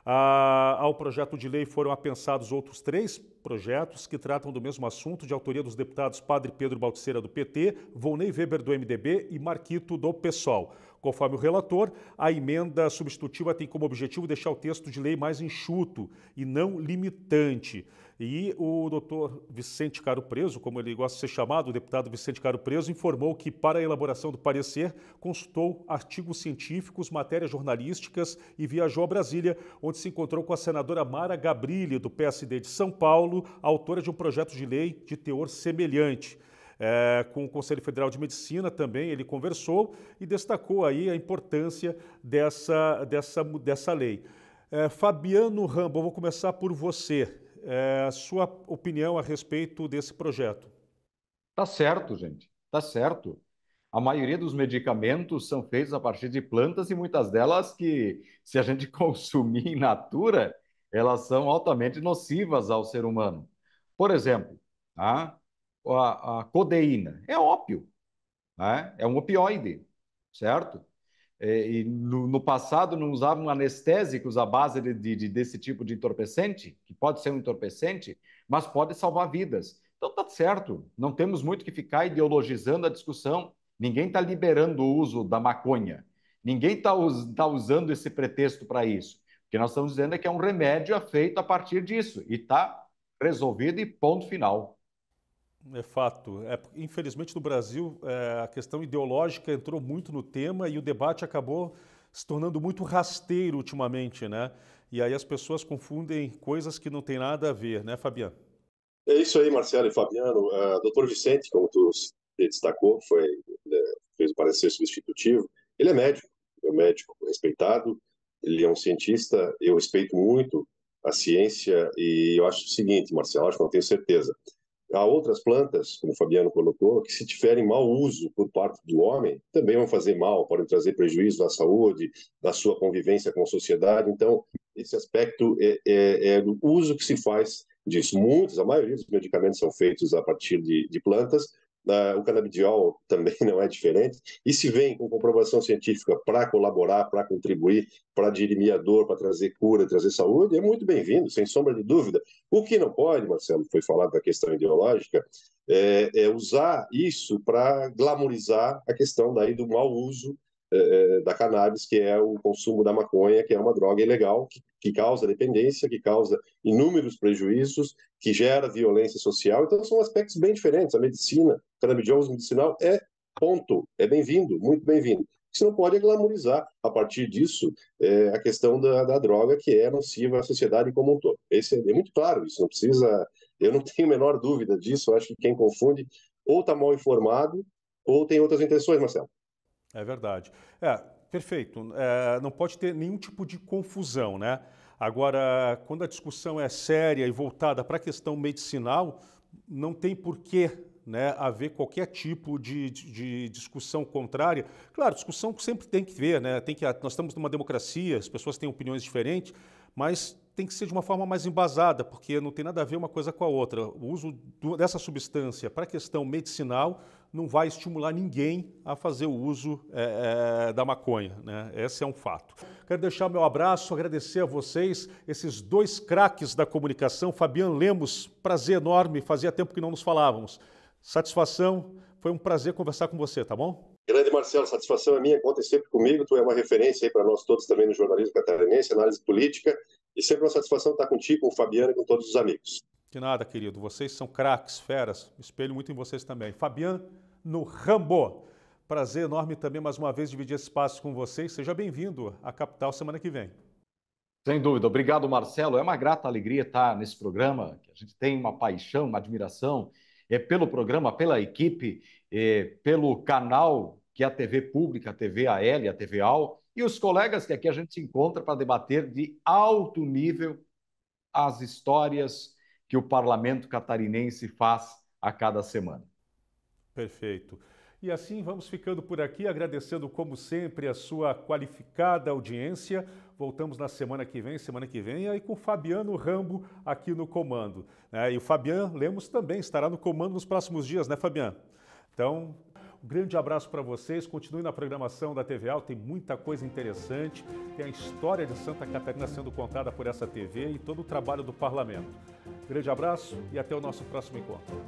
ao projeto de lei foram apensados outros três projetos que tratam do mesmo assunto, de autoria dos deputados Padre Pedro Balticeira, do PT, Volney Weber, do MDB e Marquito, do PSOL. Conforme o relator, a emenda substitutiva tem como objetivo deixar o texto de lei mais enxuto e não limitante. E o doutor Vicente Caro Preso, como ele gosta de ser chamado, o deputado Vicente Caro Preso, informou que, para a elaboração do parecer, consultou artigos científicos, matérias jornalísticas e viajou a Brasília, onde se encontrou com a senadora Mara Gabrilli, do PSD de São Paulo, autora de um projeto de lei de teor semelhante é, com o Conselho Federal de Medicina também, ele conversou e destacou aí a importância dessa, dessa, dessa lei. É, Fabiano Rambo, vou começar por você. É, sua opinião a respeito desse projeto. Tá certo, gente. Tá certo. A maioria dos medicamentos são feitos a partir de plantas e muitas delas que, se a gente consumir in natura, elas são altamente nocivas ao ser humano. Por exemplo, tá? a, a codeína? É ópio, né? é um opioide, certo? É, e no, no, passado não usavam anestésicos à base de, de, desse tipo de entorpecente, que pode ser um entorpecente, mas pode salvar vidas. Então tá certo, não temos muito que ficar ideologizando a discussão. Ninguém está liberando o uso da maconha. Ninguém está tá usando esse pretexto para isso. O que nós estamos dizendo é que é um remédio feito a partir disso e está resolvido e ponto final. É fato. É, infelizmente, no Brasil, é, a questão ideológica entrou muito no tema e o debate acabou se tornando muito rasteiro ultimamente, né? E aí as pessoas confundem coisas que não têm nada a ver, né, Fabiano? É isso aí, Marcelo e Fabiano. Uh, é, Dr. Vicente, como tu destacou, foi, né, fez o parecer substitutivo. Ele é médico, é um médico respeitado, ele é um cientista, eu respeito muito a ciência e eu acho o seguinte, Marcelo, acho que não tenho certeza, Há outras plantas, como o Fabiano colocou, que se tiverem mau uso por parte do homem, também vão fazer mal, podem trazer prejuízo à saúde, da sua convivência com a sociedade. Então, esse aspecto é, é, é do uso que se faz disso. Muitos, a maioria dos medicamentos são feitos a partir de, de plantas, o canabidiol também não é diferente. E se vem com comprovação científica para colaborar, para contribuir, para dirimir a dor, para trazer cura, trazer saúde, é muito bem-vindo, sem sombra de dúvida. O que não pode, Marcelo, foi falado da questão ideológica, é, é usar isso para glamorizar a questão daí do mau uso é, é, da cannabis, que é o consumo da maconha, que é uma droga ilegal, que, que causa dependência, que causa inúmeros prejuízos, que gera violência social. Então, são aspectos bem diferentes. A medicina canabidiol medicinal é ponto, é bem-vindo, muito bem-vindo. Você não pode glamorizar, a partir disso, é, a questão da, da, droga que é nociva à sociedade como um todo. Esse é, é muito claro, isso não precisa... Eu não tenho a menor dúvida disso, acho que quem confunde ou está mal informado ou tem outras intenções, Marcelo. É verdade. É, perfeito. É, não pode ter nenhum tipo de confusão, né? Agora, quando a discussão é séria e voltada para a questão medicinal, não tem por que né, haver qualquer tipo de, de, de, discussão contrária. Claro, discussão sempre tem que ver, né, tem que, nós estamos numa democracia, as pessoas têm opiniões diferentes, mas tem que ser de uma forma mais embasada, porque não tem nada a ver uma coisa com a outra. O uso dessa substância para a questão medicinal não vai estimular ninguém a fazer o uso é, é, da maconha. Né? Esse é um fato. Quero deixar meu abraço, agradecer a vocês, esses dois craques da comunicação. Fabiano Lemos, prazer enorme, fazia tempo que não nos falávamos. Satisfação, foi um prazer conversar com você, tá bom? Grande Marcelo, satisfação é minha, conta sempre comigo, tu é uma referência aí para nós todos também no jornalismo catarinense, análise política, e sempre uma satisfação estar tá contigo, com o Fabiano e com todos os amigos. De nada, querido, vocês são craques, feras, espelho muito em vocês também. Fabiano no Rambo. Prazer enorme também, mais uma vez, dividir esse espaço com vocês. Seja bem-vindo à capital semana que vem. Sem dúvida. Obrigado, Marcelo. É uma grata alegria estar nesse programa, a gente tem uma paixão, uma admiração é, pelo programa, pela equipe, é, pelo canal que é a TV pública, a TV AL, a TV AL, e os colegas que aqui a gente se encontra para debater de alto nível as histórias que o parlamento catarinense faz a cada semana. Perfeito. E assim vamos ficando por aqui, agradecendo como sempre a sua qualificada audiência. Voltamos na semana que vem, semana que vem, aí com Fabiano Rambo aqui no comando. Né? e o Fabiano Lemos também estará no comando nos próximos dias, né, Fabiano? Então, um grande abraço para vocês. Continue na programação da TV Alta, tem muita coisa interessante. Tem a história de Santa Catarina sendo contada por essa TV e todo o trabalho do parlamento. Grande abraço e até o nosso próximo encontro.